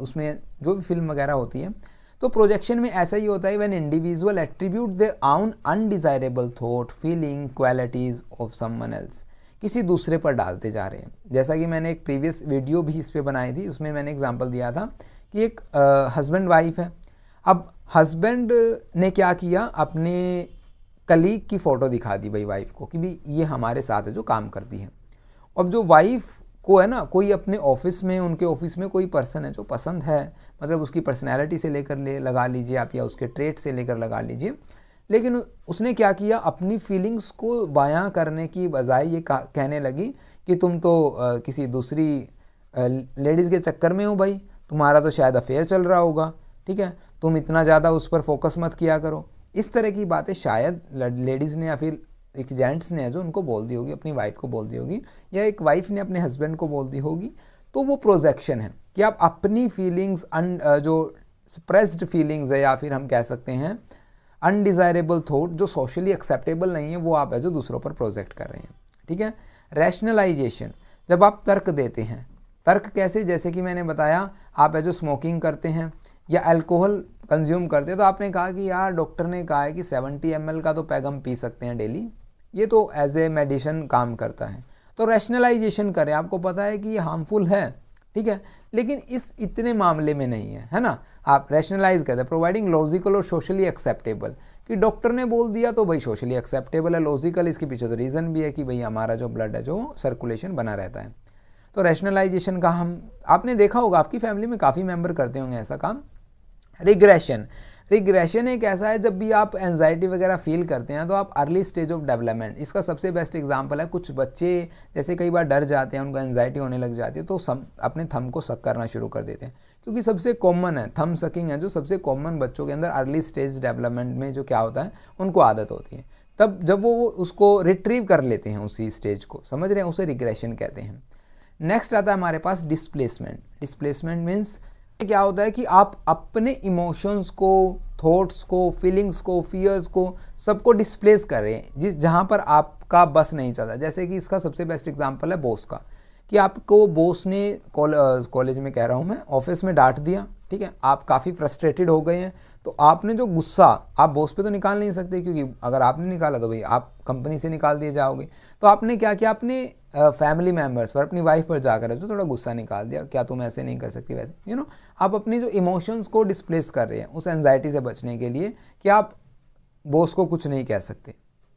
उसमें जो भी फिल्म वगैरह होती है तो प्रोजेक्शन में ऐसा ही होता है van individual attribute their own undesirable thought feeling qualities of someone else किसी दूसरे पर डालते जा रहे हैं जैसा कि मैंने एक प्रीवियस वीडियो भी इस पर बनाई थी उसमें मैंने एग्जाम्पल दिया था कि एक हस्बैंड वाइफ है अब हस्बैंड ने क्या किया अपने कलीग की फ़ोटो दिखा दी भाई वाइफ को कि भाई ये हमारे साथ है जो काम करती है अब जो वाइफ को है ना कोई अपने ऑफिस में उनके ऑफिस में कोई पर्सन है जो पसंद है मतलब उसकी पर्सनैलिटी से लेकर ले लगा लीजिए आप या उसके ट्रेट से लेकर लगा लीजिए लेकिन उसने क्या किया अपनी फीलिंग्स को बायां करने की बजाय ये कहने लगी कि तुम तो आ, किसी दूसरी लेडीज़ के चक्कर में हो भाई तुम्हारा तो शायद अफेयर चल रहा होगा ठीक है तुम इतना ज़्यादा उस पर फोकस मत किया करो इस तरह की बातें शायद लेडीज़ ने या फिर एक जेंट्स ने जो उनको बोल दी होगी अपनी वाइफ को बोल दी होगी या एक वाइफ ने अपने हस्बैंड को बोल दी होगी तो वो प्रोजेक्शन है कि आप अपनी फीलिंग्स अन जो सप्रेस्ड फीलिंग्स है या फिर हम कह सकते हैं अनडिज़ायरेबल थॉट जो सोशली एक्सेप्टेबल नहीं है वो आप है जो दूसरों पर प्रोजेक्ट कर रहे हैं ठीक है रैशनलाइजेशन जब आप तर्क देते हैं तर्क कैसे जैसे कि मैंने बताया आप है जो स्मोकिंग करते हैं या अल्कोहल कंज्यूम करते हैं तो आपने कहा कि यार डॉक्टर ने कहा है कि 70 एम का तो पैगम पी सकते हैं डेली ये तो एज ए मेडिसन काम करता है तो रैशनलाइजेशन करें आपको पता है कि ये हार्मफुल है ठीक है लेकिन इस इतने मामले में नहीं है है ना आप रैशनलाइज करते हैं प्रोवाइडिंग लॉजिकल और सोशली एक्सेप्टेबल कि डॉक्टर ने बोल दिया तो भाई सोशली एक्सेप्टेबल है लॉजिकल इसके पीछे तो रीज़न भी है कि भाई हमारा जो ब्लड है जो सर्कुलेशन बना रहता है तो रैशनलाइजेशन का हम आपने देखा होगा आपकी फैमिली में काफ़ी मेम्बर करते होंगे ऐसा काम रिग्रेशन रिग्रेशन एक ऐसा है जब भी आप एनजाइटी वगैरह फील करते हैं तो आप अर्ली स्टेज ऑफ डेवलपमेंट इसका सबसे बेस्ट एग्जांपल है कुछ बच्चे जैसे कई बार डर जाते हैं उनको एनजाइटी होने लग जाती है तो सब अपने थम को सक करना शुरू कर देते हैं क्योंकि सबसे कॉमन है थम सकिंग है जो सबसे कॉमन बच्चों के अंदर अर्ली स्टेज डेवलपमेंट में जो क्या होता है उनको आदत होती है तब जब वो उसको रिट्रीव कर लेते हैं उसी स्टेज को समझ रहे हैं उसे रिग्रेशन कहते हैं नेक्स्ट आता है हमारे पास डिस्प्लेसमेंट डिस्प्लेसमेंट मीन्स क्या होता है कि आप अपने इमोशंस को थॉट्स को फीलिंग्स को फियर्स को सबको डिस्प्लेस कर रहे हैं जिस जहाँ पर आपका बस नहीं चलता जैसे कि इसका सबसे बेस्ट एग्जाम्पल है बोस का कि आपको बॉस ने कॉलेज में कह रहा हूँ मैं ऑफिस में डांट दिया ठीक है आप काफ़ी फ्रस्ट्रेटेड हो गए हैं तो आपने जो गुस्सा आप बॉस पे तो निकाल नहीं सकते क्योंकि अगर आपने निकाला तो भाई आप कंपनी से निकाल दिए जाओगे तो आपने क्या किया आपने फैमिली मेम्बर्स पर अपनी वाइफ पर जाकर जो थोड़ा गुस्सा निकाल दिया क्या तुम ऐसे नहीं कर सकती वैसे यू you नो know, आप अपने जो इमोशंस को डिस्प्लेस कर रहे हैं उस एनजाइटी से बचने के लिए कि आप बॉस को कुछ नहीं कह सकते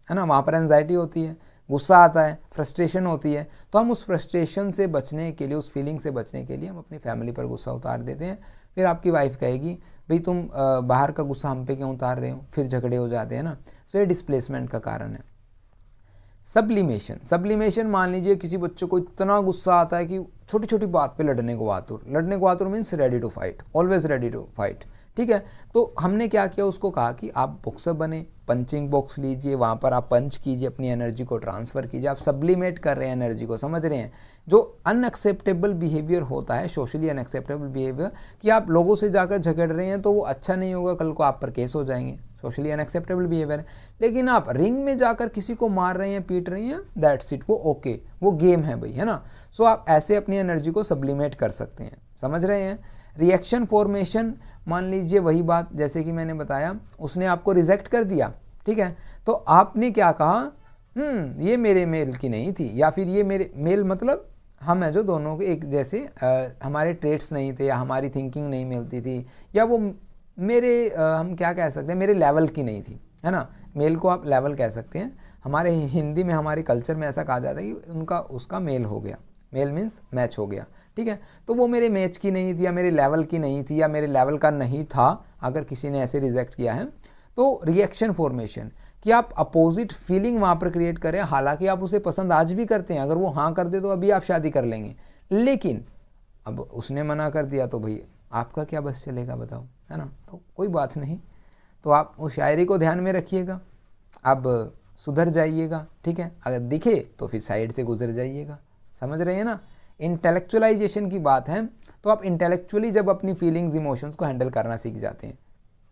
है ना वहाँ पर एनजाइटी होती है गुस्सा आता है फ्रस्ट्रेशन होती है तो हम उस फ्रस्ट्रेशन से बचने के लिए उस फीलिंग से बचने के लिए हम अपनी फैमिली पर गुस्सा उतार देते हैं फिर आपकी वाइफ कहेगी भाई तुम बाहर का गुस्सा हम पे क्यों उतार रहे हो फिर झगड़े हो जाते हैं ना सो तो ये डिस्प्लेसमेंट का कारण है सब्लिमेशन सब्लिमेशन मान लीजिए किसी बच्चे को इतना गुस्सा आता है कि छोटी छोटी बात पे लड़ने को आतुर लड़ने को आतुर means ready to fight always ready to fight ठीक है तो हमने क्या किया उसको कहा कि आप बॉक्सर बने पंचिंग बॉक्स लीजिए वहाँ पर आप पंच कीजिए अपनी एनर्जी को ट्रांसफ़र कीजिए आप सब्लिमेट कर रहे हैं एनर्जी को समझ रहे हैं जो अनएक्सेप्टेबल बिहेवियर होता है सोशली अनएक्सेप्टेबल बिहेवियर कि आप लोगों से जाकर झगड़ रहे हैं तो वो अच्छा नहीं होगा कल को आप पर केस हो जाएंगे सोशली अनएक्सेप्टेबल बिहेवियर है लेकिन आप रिंग में जाकर किसी को मार रहे हैं पीट रहे हैं दैट्स इट वो ओके वो गेम है भाई है ना सो so आप ऐसे अपनी एनर्जी को सब्लिमेट कर सकते हैं समझ रहे हैं रिएक्शन फॉर्मेशन मान लीजिए वही बात जैसे कि मैंने बताया उसने आपको रिजेक्ट कर दिया ठीक है तो आपने क्या कहा हम्म, ये मेरे मेल की नहीं थी या फिर ये मेरे मेल मतलब हम हैं जो दोनों के एक जैसे आ, हमारे ट्रेट्स नहीं थे या हमारी थिंकिंग नहीं मिलती थी या वो मेरे आ, हम क्या कह सकते हैं मेरे लेवल की नहीं थी है ना मेल को आप लेवल कह सकते हैं हमारे हिंदी में हमारे कल्चर में ऐसा कहा जाता है कि उनका उसका मेल हो गया मेल मीन्स मैच हो गया ठीक है तो वो मेरे मैच की नहीं थी या मेरे लेवल की नहीं थी या मेरे लेवल का नहीं था अगर किसी ने ऐसे रिजेक्ट किया है तो रिएक्शन फॉर्मेशन कि आप अपोजिट फीलिंग वहाँ पर क्रिएट करें हालांकि आप उसे पसंद आज भी करते हैं अगर वो हाँ कर दे तो अभी आप शादी कर लेंगे लेकिन अब उसने मना कर दिया तो भैया आपका क्या बस चलेगा बताओ है ना तो कोई बात नहीं तो आप उस शायरी को ध्यान में रखिएगा अब सुधर जाइएगा ठीक है अगर दिखे तो फिर साइड से गुजर जाइएगा समझ रहे हैं ना इंटेलेक्चुअलाइजेशन की बात है तो आप इंटेलेक्चुअली जब अपनी फीलिंग्स इमोशंस को हैंडल करना सीख जाते हैं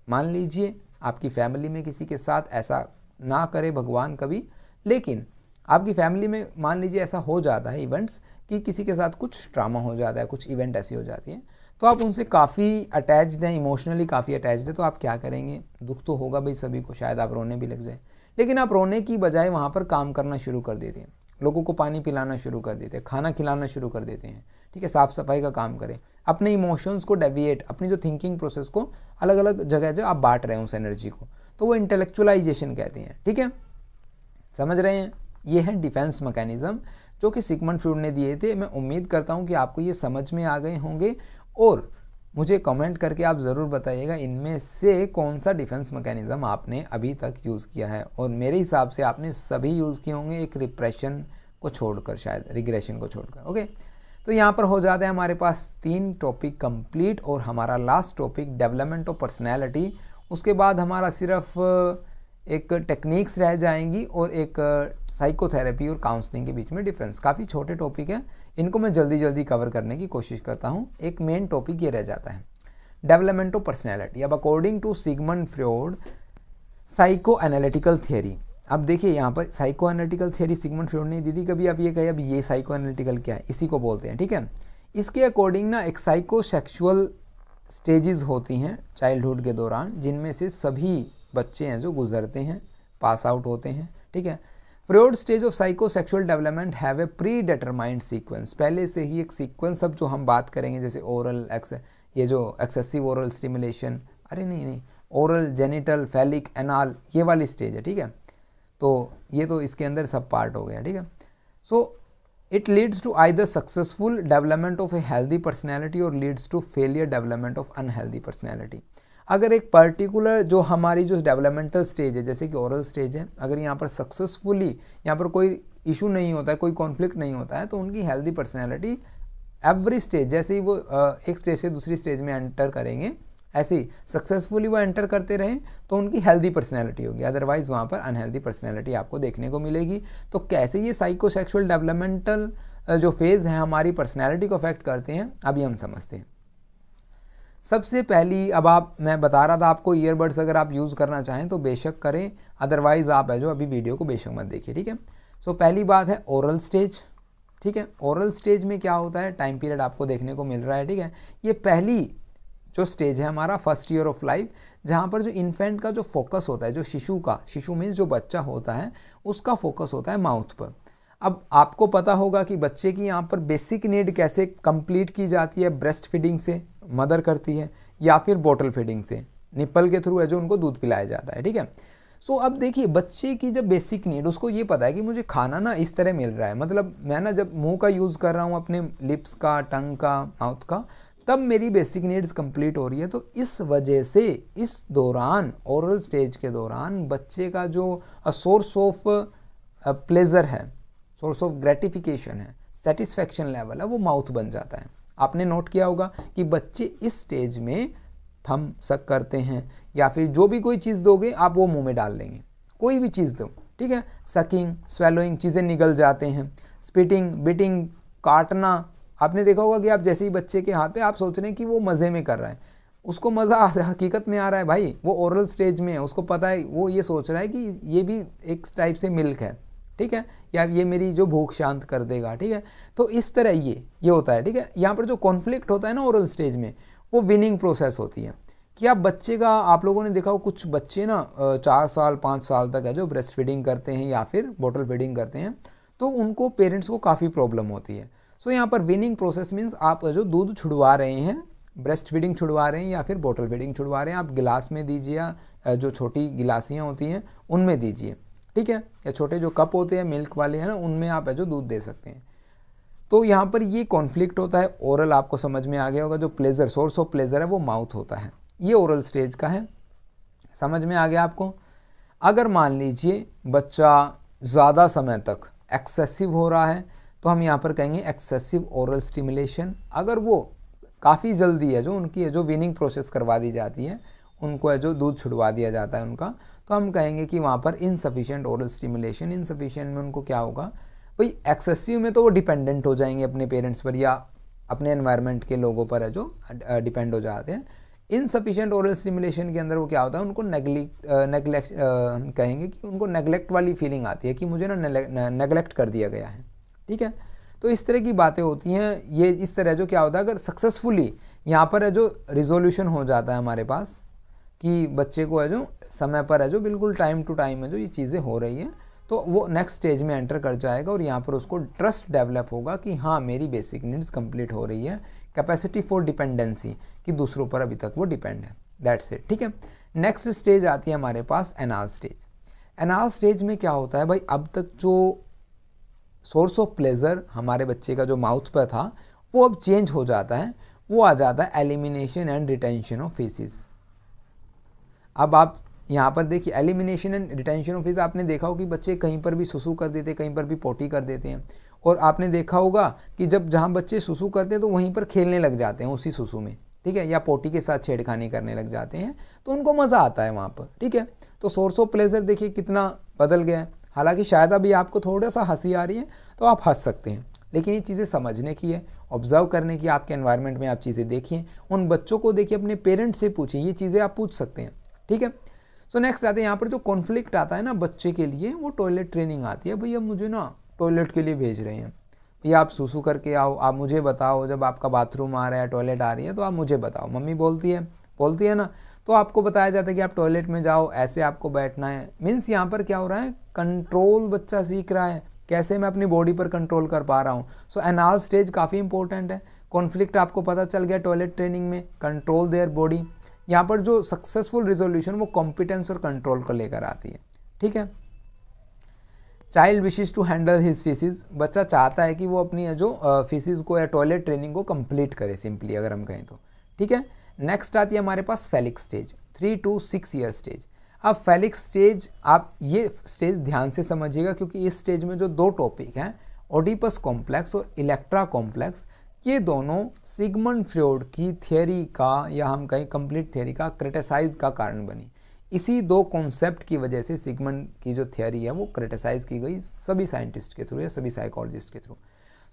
मान लीजिए आपकी फैमिली में किसी के साथ ऐसा ना करे भगवान कभी लेकिन आपकी फैमिली में मान लीजिए ऐसा हो जाता है इवेंट्स कि किसी के साथ कुछ ड्रामा हो जाता है कुछ इवेंट ऐसी हो जाती है तो आप उनसे काफ़ी अटैच हैं इमोशनली काफ़ी अटैच है तो आप क्या करेंगे दुख तो होगा भाई सभी को शायद आप रोने भी लग जाए लेकिन आप रोने की बजाय वहाँ पर काम करना शुरू कर देते हैं लोगों को पानी पिलाना शुरू कर देते हैं खाना खिलाना शुरू कर देते हैं ठीक है साफ़ सफाई का काम करें अपने इमोशंस को डेविएट अपनी जो थिंकिंग प्रोसेस को अलग अलग जगह जो आप बांट रहे हैं उस एनर्जी को तो वो इंटेलेक्चुअलाइजेशन कहते हैं ठीक है समझ रहे हैं ये है डिफेंस मैकेनिज़्म जो कि सिगमंड फ्रूड ने दिए थे मैं उम्मीद करता हूँ कि आपको ये समझ में आ गए होंगे और मुझे कमेंट करके आप ज़रूर बताइएगा इनमें से कौन सा डिफेंस मैकेनिज़्म आपने अभी तक यूज़ किया है और मेरे हिसाब से आपने सभी यूज़ किए होंगे एक रिप्रेशन को छोड़कर शायद रिग्रेशन को छोड़कर ओके तो यहाँ पर हो जाता है हमारे पास तीन टॉपिक कंप्लीट और हमारा last topic development of personality उसके बाद हमारा सिर्फ एक टेक्निक्स रह जाएंगी और एक साइकोथेरेपी और काउंसलिंग के बीच में डिफरेंस काफ़ी छोटे टॉपिक हैं इनको मैं जल्दी जल्दी कवर करने की कोशिश करता हूँ एक मेन टॉपिक ये रह जाता है डेवलपमेंट ऑफ पर्सनैलिटी अब according to Sigmund Freud psychoanalytical theory अब देखिए यहाँ पर psychoanalytical theory Sigmund Freud ने दीदी कभी आप ये कहे अब ये साइको एनालिटिकल क्या है इसी को बोलते हैं ठीक है इसके अकॉर्डिंग ना एक साइको सेक्शुअल स्टेजेस होती हैं चाइल्डहुड के दौरान जिनमें से सभी बच्चे हैं जो गुजरते हैं पास आउट होते हैं ठीक है Freud stage of sexual development have a predetermined sequence पहले से ही एक सीक्वेंस अब जो हम बात करेंगे जैसे ओरल एक्स ये जो एक्सेसिव ओरल स्टिमुलेशन अरे नहीं नहीं ओरल जेनिटल फैलिक एनाल ये वाली स्टेज है ठीक है तो ये तो इसके अंदर सब पार्ट हो गया ठीक है so it leads to I the successful development of a healthy personality और leads to failure development of unhealthy personality अगर एक पर्टिकुलर जो हमारी जो डेवलपमेंटल स्टेज है जैसे कि ओरल स्टेज है अगर यहाँ पर सक्सेसफुली यहाँ पर कोई इशू नहीं होता है कोई कॉन्फ्लिक्ट नहीं होता है तो उनकी हेल्दी पर्सनैलिटी एवरी स्टेज जैसे ही वो एक स्टेज से दूसरी स्टेज में एंटर करेंगे ऐसे ही सक्सेसफुली वो एंटर करते रहें तो उनकी हेल्दी पर्सनैलिटी होगी अदरवाइज़ वहाँ पर अनहेल्दी पर्सनैलिटी आपको देखने को मिलेगी तो कैसे ये साइकोसेक्सुअल डेवलपमेंटल जो फेज़ है हमारी पर्सनैलिटी को अफेक्ट करते हैं अभी हम समझते हैं सबसे पहली अब आप मैं बता रहा था आपको ईयरबड्स अगर आप यूज़ करना चाहें तो बेशक करें अदरवाइज़ आप है जो अभी वीडियो को बेशक मत देखिए ठीक है सो so, पहली बात है ओरल स्टेज ठीक है ओरल स्टेज में क्या होता है टाइम पीरियड आपको देखने को मिल रहा है ठीक है ये पहली जो स्टेज है हमारा फर्स्ट ईयर ऑफ लाइफ जहाँ पर जो इन्फेंट का जो फोकस होता है जो शिशु का शिशु मीन्स जो बच्चा होता है उसका फोकस होता है माउथ पर अब आपको पता होगा कि बच्चे की यहाँ पर बेसिक नीड कैसे कंप्लीट की जाती है ब्रेस्ट फीडिंग से मदर करती है या फिर बॉटल फीडिंग से निप्पल के थ्रू है जो उनको दूध पिलाया जाता है ठीक है सो अब देखिए बच्चे की जब बेसिक नीड उसको ये पता है कि मुझे खाना ना इस तरह मिल रहा है मतलब मैं ना जब मुंह का यूज़ कर रहा हूँ अपने लिप्स का टंग का माउथ का तब मेरी बेसिक नीड्स कंप्लीट हो रही है तो इस वजह से इस दौरान ओरल स्टेज के दौरान बच्चे का जो सोर्स ऑफ प्लेज़र है सोर्स ऑफ ग्रेटिफिकेशन है सेटिस्फेक्शन लेवल है वो माउथ बन जाता है आपने नोट किया होगा कि बच्चे इस स्टेज में थम सक करते हैं या फिर जो भी कोई चीज़ दोगे आप वो मुंह में डाल देंगे कोई भी चीज़ दो ठीक है सकिंग स्वेलोइंग चीज़ें निकल जाते हैं स्पिटिंग बिटिंग काटना आपने देखा होगा कि आप जैसे ही बच्चे के हाथ पे आप सोच रहे हैं कि वो मज़े में कर रहा है उसको मज़ा हकीकत में आ रहा है भाई वो ओरल स्टेज में है उसको पता है वो ये सोच रहा है कि ये भी एक टाइप से मिल्क है ठीक है या ये मेरी जो भूख शांत कर देगा ठीक है तो इस तरह ये ये होता है ठीक है यहाँ पर जो कॉन्फ्लिक्ट होता है ना ओरल स्टेज में वो विनिंग प्रोसेस होती है कि आप बच्चे का आप लोगों ने देखा हो कुछ बच्चे ना चार साल पाँच साल तक है जो ब्रेस्ट फीडिंग करते हैं या फिर बॉटल फीडिंग करते हैं तो उनको पेरेंट्स को काफ़ी प्रॉब्लम होती है सो so, यहाँ पर विनिंग प्रोसेस मीन्स आप जो दूध छुड़वा रहे हैं ब्रेस्ट फीडिंग छुड़वा रहे हैं या फिर बॉटल फीडिंग छुड़वा रहे हैं आप गिलास में दीजिए जो छोटी गिलासियाँ होती हैं उनमें दीजिए ठीक है या छोटे जो कप होते हैं मिल्क वाले हैं ना उनमें आप है जो दूध दे सकते हैं तो यहाँ पर ये कॉन्फ्लिक्ट होता है ओरल आपको समझ में आ गया होगा जो प्लेजर सोर्स ऑफ प्लेजर है वो माउथ होता है ये ओरल स्टेज का है समझ में आ गया आपको अगर मान लीजिए बच्चा ज़्यादा समय तक एक्सेसिव हो रहा है तो हम यहाँ पर कहेंगे एक्सेसिव ओरल स्टिमुलेशन अगर वो काफ़ी जल्दी है जो उनकी है जो विनिंग प्रोसेस करवा दी जाती है उनको है जो दूध छुड़वा दिया जाता है उनका तो हम कहेंगे कि वहाँ पर इनसफिशियंट औरल स्टिमुलेशन इनसफिशियंट में उनको क्या होगा भाई एक्सेसिव में तो वो डिपेंडेंट हो जाएंगे अपने पेरेंट्स पर या अपने एनवायरनमेंट के लोगों पर है जो डिपेंड हो जाते हैं इनसफिशेंट औरल स्टिमुलेशन के अंदर वो क्या होता है उनको नेगलेक्ट नेगलेक्ट हम कहेंगे कि उनको नेगलेक्ट वाली फीलिंग आती है कि मुझे ना नेगलेक्ट कर दिया गया है ठीक है तो इस तरह की बातें होती हैं ये इस तरह जो क्या होता है अगर सक्सेसफुली यहाँ पर जो रिजोल्यूशन हो जाता है हमारे पास कि बच्चे को है जो समय पर है जो बिल्कुल टाइम टू टाइम है जो ये चीज़ें हो रही हैं तो वो नेक्स्ट स्टेज में एंटर कर जाएगा और यहाँ पर उसको ट्रस्ट डेवलप होगा कि हाँ मेरी बेसिक नीड्स कंप्लीट हो रही है कैपेसिटी फॉर डिपेंडेंसी कि दूसरों पर अभी तक वो डिपेंड है दैट्स इट ठीक है नेक्स्ट स्टेज आती है हमारे पास एनाल स्टेज एनाल स्टेज में क्या होता है भाई अब तक जो सोर्स ऑफ प्लेजर हमारे बच्चे का जो माउथ पर था वो अब चेंज हो जाता है वो आ जाता है elimination and retention of faeces अब आप यहाँ पर देखिए एलिमिनेशन एंड डिटेंशन ऑफिस आपने देखा हो कि बच्चे कहीं पर भी सुसु कर देते कहीं पर भी पोटी कर देते हैं और आपने देखा होगा कि जब जहाँ बच्चे सुसु करते हैं तो वहीं पर खेलने लग जाते हैं उसी सुसु में ठीक है या पोटी के साथ छेड़खानी करने लग जाते हैं तो उनको मज़ा आता है वहाँ पर ठीक है तो सोर्स ऑफ प्लेजर देखिए कितना बदल गया है हालांकि शायद अभी आपको थोड़ा सा हंसी आ रही है तो आप हंस सकते हैं लेकिन ये चीज़ें समझने की है ऑब्जर्व करने की आपके एनवायरनमेंट में आप चीज़ें देखिए उन बच्चों को देखिए अपने पेरेंट्स से पूछिए ये चीज़ें आप पूछ सकते हैं ठीक है सो नेक्स्ट आते हैं यहाँ पर जो कॉन्फ्लिक्ट आता है ना बच्चे के लिए वो टॉयलेट ट्रेनिंग आती है भैया मुझे ना टॉयलेट के लिए भेज रहे हैं भैया आप सूसू करके आओ आप मुझे बताओ जब आपका बाथरूम आ रहा है टॉयलेट आ रही है तो आप मुझे बताओ मम्मी बोलती है बोलती है ना तो आपको बताया जाता है कि आप टॉयलेट में जाओ ऐसे आपको बैठना है मीन्स यहाँ पर क्या हो रहा है कंट्रोल बच्चा सीख रहा है कैसे मैं अपनी बॉडी पर कंट्रोल कर पा रहा हूँ सो एनाल स्टेज काफ़ी इंपॉर्टेंट है कॉन्फ्लिक्ट आपको पता चल गया टॉयलेट ट्रेनिंग में कंट्रोल देयर बॉडी यहाँ पर जो सक्सेसफुल रिजोल्यूशन वो कॉम्पिटेंस और कंट्रोल को लेकर आती है ठीक है child wishes to handle his faeces बच्चा चाहता है कि वो अपनी जो फीसिस को या टॉयलेट ट्रेनिंग को कंप्लीट करे सिंपली अगर हम कहें तो ठीक है नेक्स्ट आती है हमारे पास phallic stage three to six year stage अब फेलिक स्टेज आप ये स्टेज ध्यान से समझिएगा क्योंकि इस स्टेज में जो दो टॉपिक हैं ओडिपस कॉम्प्लेक्स और इलेक्ट्रा कॉम्प्लेक्स ये दोनों सिगमंड फ्रोड की थियोरी का या हम कहें कंप्लीट थियोरी का क्रिटिसाइज का कारण बनी इसी दो कॉन्सेप्ट की वजह से सिगमंड की जो थियोरी है वो क्रिटिसाइज की गई सभी साइंटिस्ट के थ्रू या सभी साइकोलॉजिस्ट के थ्रू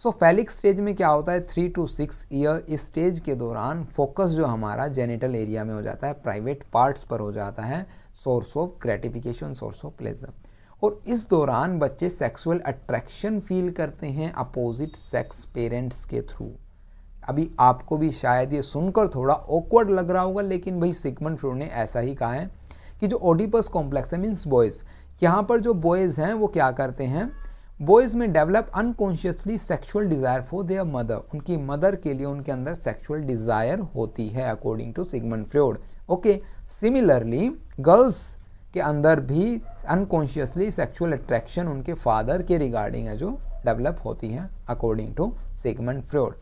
सो फेलिक्स स्टेज में क्या होता है थ्री टू सिक्स ईयर इस स्टेज के दौरान फोकस जो हमारा जेनिटल एरिया में हो जाता है प्राइवेट पार्ट्स पर हो जाता है source of gratification source of pleasure और इस दौरान बच्चे सेक्सुअल अट्रैक्शन फील करते हैं अपोजिट सेक्स पेरेंट्स के थ्रू अभी आपको भी शायद ये सुनकर थोड़ा ऑकवर्ड लग रहा होगा लेकिन भाई सिगमन फ्रोड ने ऐसा ही कहा है कि जो ओडिपस कॉम्प्लेक्स है मीन्स बॉयज़ यहाँ पर जो बॉयज़ हैं वो क्या करते हैं बॉयज़ में develop unconsciously sexual desire for their mother उनकी मदर के लिए उनके अंदर सेक्सुअल डिज़ायर होती है according to Sigmund Freud okay similarly girls के अंदर भी अनकॉन्शियसली सेक्सुअल अट्रैक्शन उनके फादर के रिगार्डिंग है जो डेवलप होती है अकॉर्डिंग टू सेगमेंट फ्रोड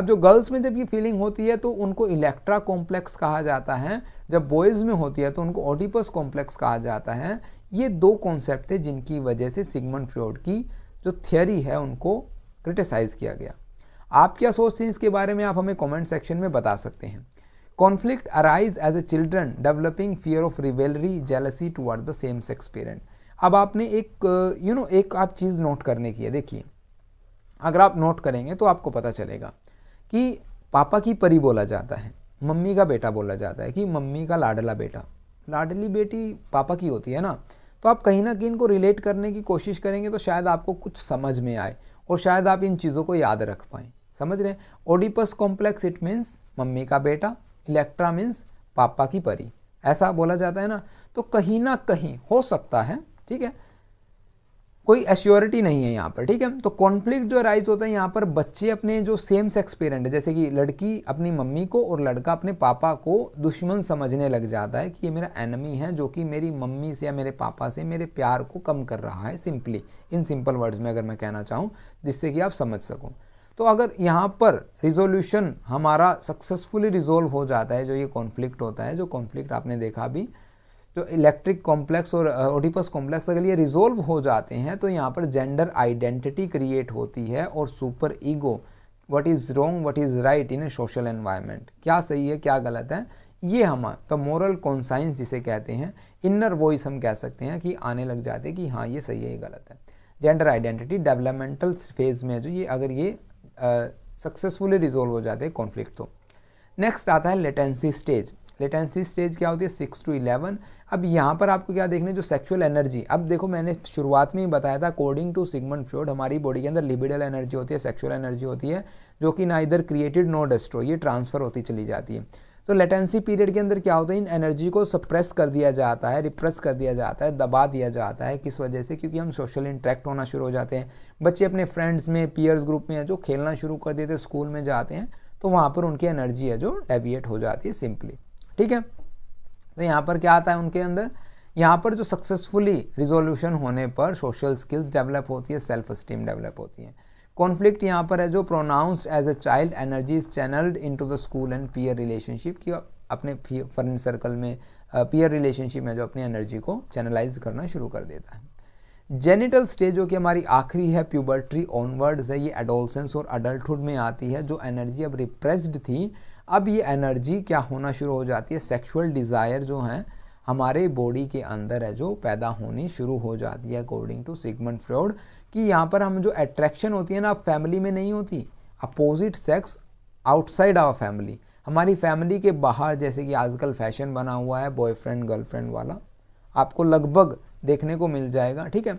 अब जो गर्ल्स में जब ये फीलिंग होती है तो उनको इलेक्ट्रा कॉम्प्लेक्स कहा जाता है जब बॉयज़ में होती है तो उनको ओडिपस कॉम्प्लेक्स कहा जाता है ये दो कॉन्सेप्ट थे जिनकी वजह से सिगमंड फ्रॉड की जो थियोरी है उनको क्रिटिसाइज़ किया गया आप क्या सोचते हैं इसके बारे में आप हमें कमेंट सेक्शन में बता सकते हैं conflict arise as a children developing fear of rivalry jealousy toward the same sex parent अब आपने एक यू नो know, एक आप चीज़ नोट करने की है देखिए अगर आप नोट करेंगे तो आपको पता चलेगा कि पापा की परी बोला जाता है मम्मी का बेटा बोला जाता है कि मम्मी का लाडला बेटा लाडली बेटी पापा की होती है ना तो आप कहीं ना कहीं इनको रिलेट करने की कोशिश करेंगे तो शायद आपको कुछ समझ में आए और शायद आप इन चीज़ों को याद रख पाएँ समझ रहे हैं Oedipus complex it means mummy का बेटा इलेक्ट्रा मीन्स पापा की परी ऐसा बोला जाता है ना तो कहीं ना कहीं हो सकता है ठीक है कोई एश्योरिटी नहीं है यहाँ पर ठीक है तो कॉन्फ्लिक्ट जो राइज होता है यहाँ पर बच्चे अपने जो सेम सेक्स पेरेंट है जैसे कि लड़की अपनी मम्मी को और लड़का अपने पापा को दुश्मन समझने लग जाता है कि ये मेरा एनमी है जो कि मेरी मम्मी से या मेरे पापा से मेरे प्यार को कम कर रहा है सिंपली इन सिंपल वर्ड्स में अगर मैं कहना चाहूँ जिससे कि आप समझ सको तो अगर यहाँ पर रिजोल्यूशन हमारा सक्सेसफुली रिजोल्व हो जाता है जो ये कॉन्फ्लिक्ट होता है जो कॉन्फ्लिक्ट आपने देखा भी जो इलेक्ट्रिक कॉम्प्लेक्स और ओडिपस कॉम्प्लेक्स अगर ये रिजोल्व हो जाते हैं तो यहाँ पर जेंडर आइडेंटिटी क्रिएट होती है और super ego what is wrong what is right in a social environment क्या सही है क्या गलत है ये हम द मोरल कॉन्साइंस जिसे कहते हैं इनर वॉइस हम कह सकते हैं कि आने लग जाते हैं कि हाँ ये सही है ये गलत है जेंडर आइडेंटिटी डेवलपमेंटल फेज़ में जो ये अगर ये सक्सेसफुली रिजोल्व हो जाते हैं कॉन्फ्लिक्ट तो नेक्स्ट आता है लेटेंसी स्टेज लेटेंसी स्टेज क्या होती है सिक्स टू इलेवन अब यहाँ पर आपको क्या देखने जो सेक्सुअल एनर्जी अब देखो मैंने शुरुआत में ही बताया था अकॉर्डिंग टू सिगमन फ्लोड हमारी बॉडी के अंदर लिबिडल एनर्जी होती है सेक्सुअल एनर्जी होती है जो कि ना इधर क्रिएटेड नो डस्ट्रो ये ट्रांसफ़र होती चली जाती है तो लेटेंसी पीरियड के अंदर क्या होता है इन एनर्जी को सप्रेस कर दिया जाता है रिप्रेस कर दिया जाता है दबा दिया जाता है किस वजह से क्योंकि हम सोशल इंट्रैक्ट होना शुरू हो जाते हैं बच्चे अपने फ्रेंड्स में पीयर्स ग्रुप में जो खेलना शुरू कर देते हैं स्कूल में जाते हैं तो वहाँ पर उनकी एनर्जी है जो डेविएट हो जाती है सिंपली ठीक है तो यहाँ पर क्या आता है उनके अंदर यहाँ पर जो सक्सेसफुली रिजोल्यूशन होने पर सोशल स्किल्स डेवलप होती है सेल्फ स्टीम डेवलप होती है कॉन्फ्लिक्ट यहाँ पर है जो pronounce as a child energy is channelled to the school and peer relationship की अपने फ्रेंड सर्कल में पीयर uh, रिलेशनशिप में जो अपनी एनर्जी को चैनलाइज करना शुरू कर देता है जेनिटल स्टेज जो कि हमारी आखिरी है प्यूबर्ट्री ऑनवर्ड्स है ये एडोलसेंस और अडल्टहुड में आती है जो एनर्जी अब रिप्रेस्ड थी अब ये एनर्जी क्या होना शुरू हो जाती है सेक्सुअल डिज़ायर जो है हमारे बॉडी के अंदर है जो पैदा होनी शुरू हो जाती है अकॉर्डिंग टू सिगमंड फ्रॉड कि यहाँ पर हम जो अट्रैक्शन होती है ना फैमिली में नहीं होती opposite sex outside our family हमारी फैमिली के बाहर जैसे कि आजकल फैशन बना हुआ है बॉयफ्रेंड गर्लफ्रेंड वाला आपको लगभग देखने को मिल जाएगा ठीक है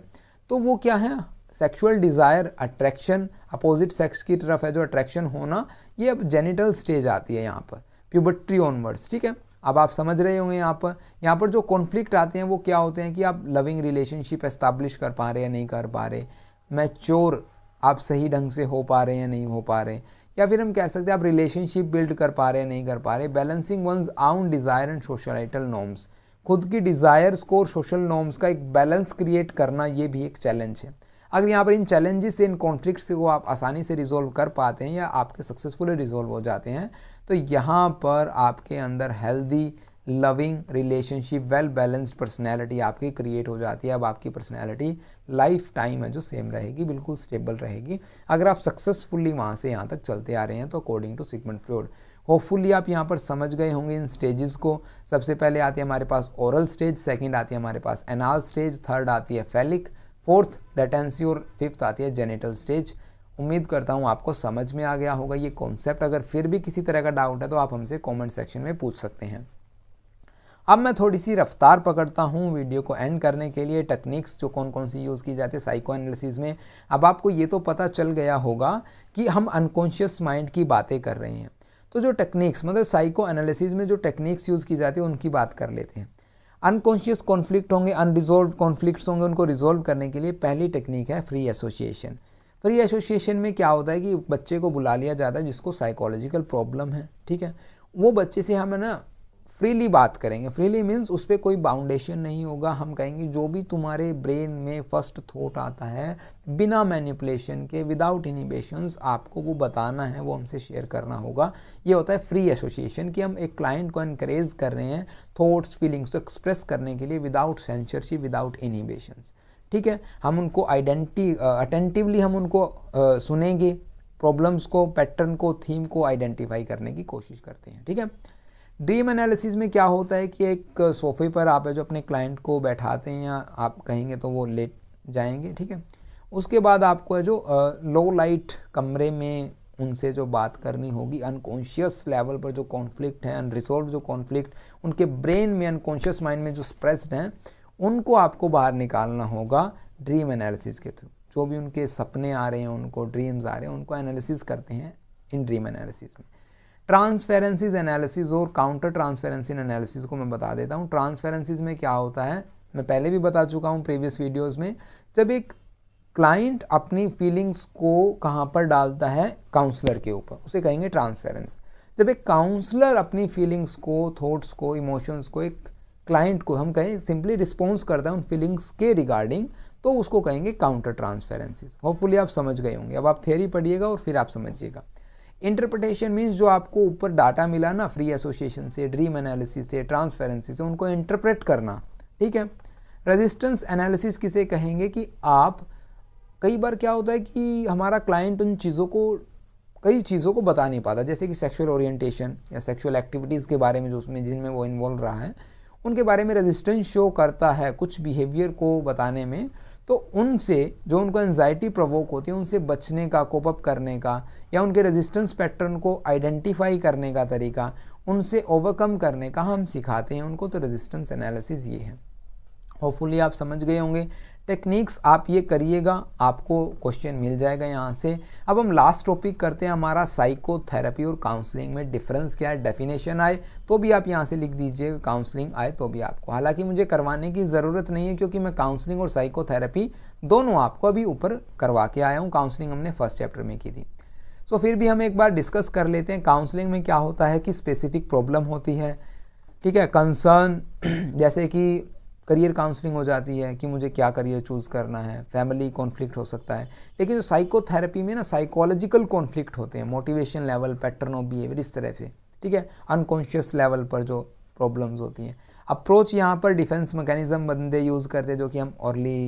तो वो क्या है sexual desire attraction opposite sex की तरफ है जो अट्रैक्शन होना ये अब जेनिटल स्टेज आती है यहाँ पर प्यूबट्री ऑनवर्ड्स ठीक है अब आप समझ रहे होंगे यहाँ पर यहाँ पर जो कॉन्फ्लिक्ट आते हैं वो क्या होते हैं कि आप लविंग रिलेशनशिप एस्टाब्लिश कर पा रहे या नहीं कर पा रहे चोर आप सही ढंग से हो पा रहे हैं नहीं हो पा रहे या फिर हम कह सकते हैं आप रिलेशनशिप बिल्ड कर पा रहे हैं नहीं कर पा रहे balancing one's own desire and societal norms खुद की डिज़ायर्स को और सोशल नॉर्म्स का एक बैलेंस क्रिएट करना ये भी एक चैलेंज है अगर यहाँ पर इन चैलेंजेस से इन से को आप आसानी से रिजोल्व कर पाते हैं या आपके सक्सेसफुली रिजोल्व हो जाते हैं तो यहाँ पर आपके अंदर healthy loving relationship well balanced personality आपकी क्रिएट हो जाती है अब आपकी पर्सनैलिटी लाइफ टाइम है जो सेम रहेगी बिल्कुल स्टेबल रहेगी अगर आप सक्सेसफुली वहाँ से यहाँ तक चलते आ रहे हैं तो according to Sigmund Freud hopefully आप यहाँ पर समझ गए होंगे इन स्टेजेस को सबसे पहले आती है हमारे पास ओरल स्टेज सेकेंड आती है हमारे पास एनाल स्टेज थर्ड आती है फेलिक फोर्थ डेटेंसी और फिफ्थ आती है जेनेटल स्टेज उम्मीद करता हूँ आपको समझ में आ गया होगा ये कॉन्सेप्ट अगर फिर भी किसी तरह का डाउट है तो आप हमसे कमेंट सेक्शन में पूछ सकते हैं अब मैं थोड़ी सी रफ्तार पकड़ता हूँ वीडियो को एंड करने के लिए टेक्निक्स जो कौन कौन सी यूज़ की जाती है साइको एनालिसिस में अब आपको ये तो पता चल गया होगा कि हम अनकॉन्शियस माइंड की बातें कर रहे हैं तो जो टेक्निक्स मतलब साइको एनालिसिस में जो टेक्निक्स यूज़ की जाती है उनकी बात कर लेते हैं अनकॉन्शियस कॉन्फ्लिक्ट होंगे अनरिजोल्व कॉन्फ्लिक्ट्स होंगे उनको रिजोल्व करने के लिए पहली टेक्निक है फ्री एसोसिएशन फ्री एसोसिएशन में क्या होता है कि बच्चे को बुला लिया जाता है जिसको साइकोलॉजिकल प्रॉब्लम है ठीक है वो बच्चे से हम ना फ्रीली बात करेंगे फ्रीली मीन्स उस पर कोई बाउंडेशन नहीं होगा हम कहेंगे जो भी तुम्हारे ब्रेन में फर्स्ट थॉट आता है बिना मैनिपुलेशन के विदाउट इनिबेशंस आपको वो बताना है वो हमसे शेयर करना होगा ये होता है फ्री एसोसिएशन कि हम एक क्लाइंट को इनक्रेज कर रहे हैं थॉट्स फीलिंग्स को एक्सप्रेस करने के लिए विदाउट सेंसरशिप विदाउट इनिबेशंस ठीक है हम उनको आइडेंटी अटेंटिवली हम उनको सुनेंगे प्रॉब्लम्स को पैटर्न को थीम को आइडेंटिफाई करने की कोशिश करते हैं ठीक है ड्रीम एनालिसिस में क्या होता है कि एक सोफे पर आप जो अपने क्लाइंट को बैठाते हैं या आप कहेंगे तो वो लेट जाएंगे ठीक है उसके बाद आपको है जो लो लाइट कमरे में उनसे जो बात करनी होगी अनकॉन्शियस लेवल पर जो कॉन्फ्लिक्ट है अनरिसोल्व जो कॉन्फ्लिक्ट उनके ब्रेन में अनकॉन्शियस माइंड में जो स्प्रेस्ड हैं उनको आपको बाहर निकालना होगा ड्रीम एनालिसिस के थ्रू जो भी उनके सपने आ रहे हैं उनको ड्रीम्स आ रहे हैं उनको एनालिसिस करते हैं इन ड्रीम एनालिसिस में ट्रांसपेरेंसीज एनालिसिस और काउंटर ट्रांसपेरेंसी एनालिसिस को मैं बता देता हूँ ट्रांसपेरेंसीज में क्या होता है मैं पहले भी बता चुका हूँ प्रीवियस वीडियोज़ में जब एक क्लाइंट अपनी फीलिंग्स को कहाँ पर डालता है काउंसलर के ऊपर उसे कहेंगे ट्रांसफेरेंस जब एक काउंसलर अपनी फीलिंग्स को थॉट्स को इमोशंस को एक क्लाइंट को हम कहें सिंपली रिस्पॉन्स करता है उन फीलिंग्स के रिगार्डिंग तो उसको कहेंगे काउंटर ट्रांसपेरेंसीज होपफुली आप समझ गए होंगे अब आप थेरी पढ़िएगा और फिर आप समझिएगा इंटरप्रटेशन मीन्स जो आपको ऊपर डाटा मिला ना फ्री एसोसिएशन से ड्रीम एनालिसिस से ट्रांसपेरेंसी से उनको इंटरप्रेट करना ठीक है रेजिस्टेंस एनालिसिस किसे कहेंगे कि आप कई बार क्या होता है कि हमारा क्लाइंट उन चीज़ों को कई चीज़ों को बता नहीं पाता जैसे कि सेक्सुअल ओरिएंटेशन या सेक्सुअल एक्टिविटीज़ के बारे में जो उसमें जिनमें वो इन्वॉल्व रहा है उनके बारे में रेजिस्टेंस शो करता है कुछ बिहेवियर को बताने में तो उनसे जो उनको एनजाइटी प्रवोक होती है उनसे बचने का कोप अप करने का या उनके रेजिस्टेंस पैटर्न को आइडेंटिफाई करने का तरीका उनसे ओवरकम करने का हम सिखाते हैं उनको तो रेजिस्टेंस एनालिसिस ये है होपफुली आप समझ गए होंगे टेक्निक्स आप ये करिएगा आपको क्वेश्चन मिल जाएगा यहाँ से अब हम लास्ट टॉपिक करते हैं हमारा साइकोथेरेपी और काउंसलिंग में डिफरेंस क्या है डेफिनेशन आए तो भी आप यहाँ से लिख दीजिए काउंसलिंग आए तो भी आपको हालांकि मुझे करवाने की ज़रूरत नहीं है क्योंकि मैं काउंसलिंग और साइकोथेरेपी दोनों आपको अभी ऊपर करवा के आया हूँ काउंसलिंग हमने फर्स्ट चैप्टर में की थी सो so, फिर भी हम एक बार डिस्कस कर लेते हैं काउंसलिंग में क्या होता है कि स्पेसिफिक प्रॉब्लम होती है ठीक है कंसर्न जैसे कि करियर काउंसलिंग हो जाती है कि मुझे क्या करियर चूज़ करना है फैमिली कॉन्फ्लिक्ट हो सकता है लेकिन जो साइकोथेरेपी में ना साइकोलॉजिकल कॉन्फ्लिक्ट होते हैं motivation level pattern of behaviour इस तरह से ठीक है अनकॉन्शियस लेवल पर जो प्रॉब्लम्स होती हैं अप्रोच यहाँ पर डिफेंस मैकेनिज़्म बंदे यूज़ करते हैं जो कि हम अर्ली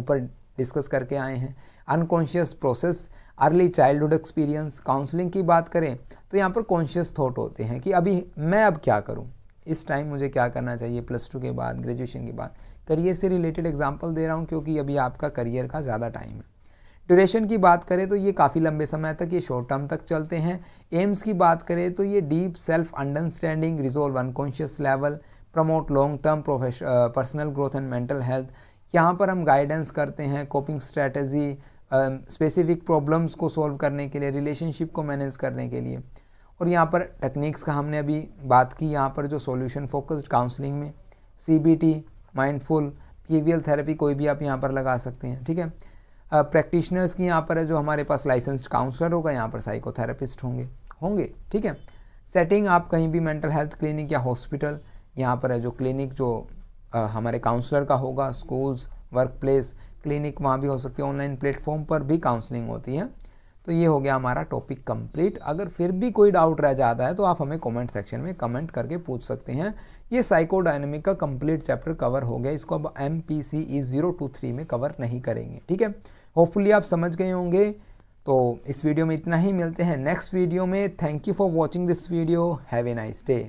ऊपर डिस्कस करके आए हैं unconscious process early childhood experience counselling की बात करें तो यहाँ पर कॉन्शियस थॉट होते हैं कि अभी मैं अब क्या करूँ इस टाइम मुझे क्या करना चाहिए प्लस टू के बाद ग्रेजुएशन के बाद करियर से रिलेटेड एग्जाम्पल दे रहा हूँ क्योंकि अभी आपका करियर का ज़्यादा टाइम है ड्यूरेशन की बात करें तो ये काफ़ी लंबे समय तक ये शॉर्ट टर्म तक चलते हैं एम्स की बात करें तो ये deep self understanding resolve unconscious level promote long term profess personal growth and mental health यहाँ पर हम गाइडेंस करते हैं कोपिंग स्ट्रैटेजी स्पेसिफिक प्रॉब्लम्स को सॉल्व करने के लिए रिलेशनशिप को मैनेज करने के लिए और यहाँ पर टेक्निक्स का हमने अभी बात की यहाँ पर जो सॉल्यूशन फोकस्ड काउंसलिंग में सी माइंडफुल बिहेवियल थेरेपी कोई भी आप यहाँ पर लगा सकते हैं ठीक है प्रैक्टिशनर्स की यहाँ पर है जो हमारे पास लाइसेंस्ड काउंसलर होगा यहाँ पर साइकोथेरेपिस्ट होंगे होंगे ठीक है सेटिंग आप कहीं भी मेंटल हेल्थ क्लिनिक या हॉस्पिटल यहाँ पर है जो क्लिनिक जो आ, हमारे काउंसलर का होगा स्कूल्स वर्क प्लेस क्लिनिक वहाँ भी हो सकती है ऑनलाइन प्लेटफॉर्म पर भी काउंसलिंग होती है तो ये हो गया हमारा टॉपिक कंप्लीट अगर फिर भी कोई डाउट रह जाता है तो आप हमें कमेंट सेक्शन में कमेंट करके पूछ सकते हैं ये साइकोडायनेमिक का कंप्लीट चैप्टर कवर हो गया इसको अब M P C E zero two three में कवर नहीं करेंगे ठीक है होपफुली आप समझ गए होंगे तो इस वीडियो में इतना ही मिलते हैं नेक्स्ट वीडियो में thank you for watching this video have a nice day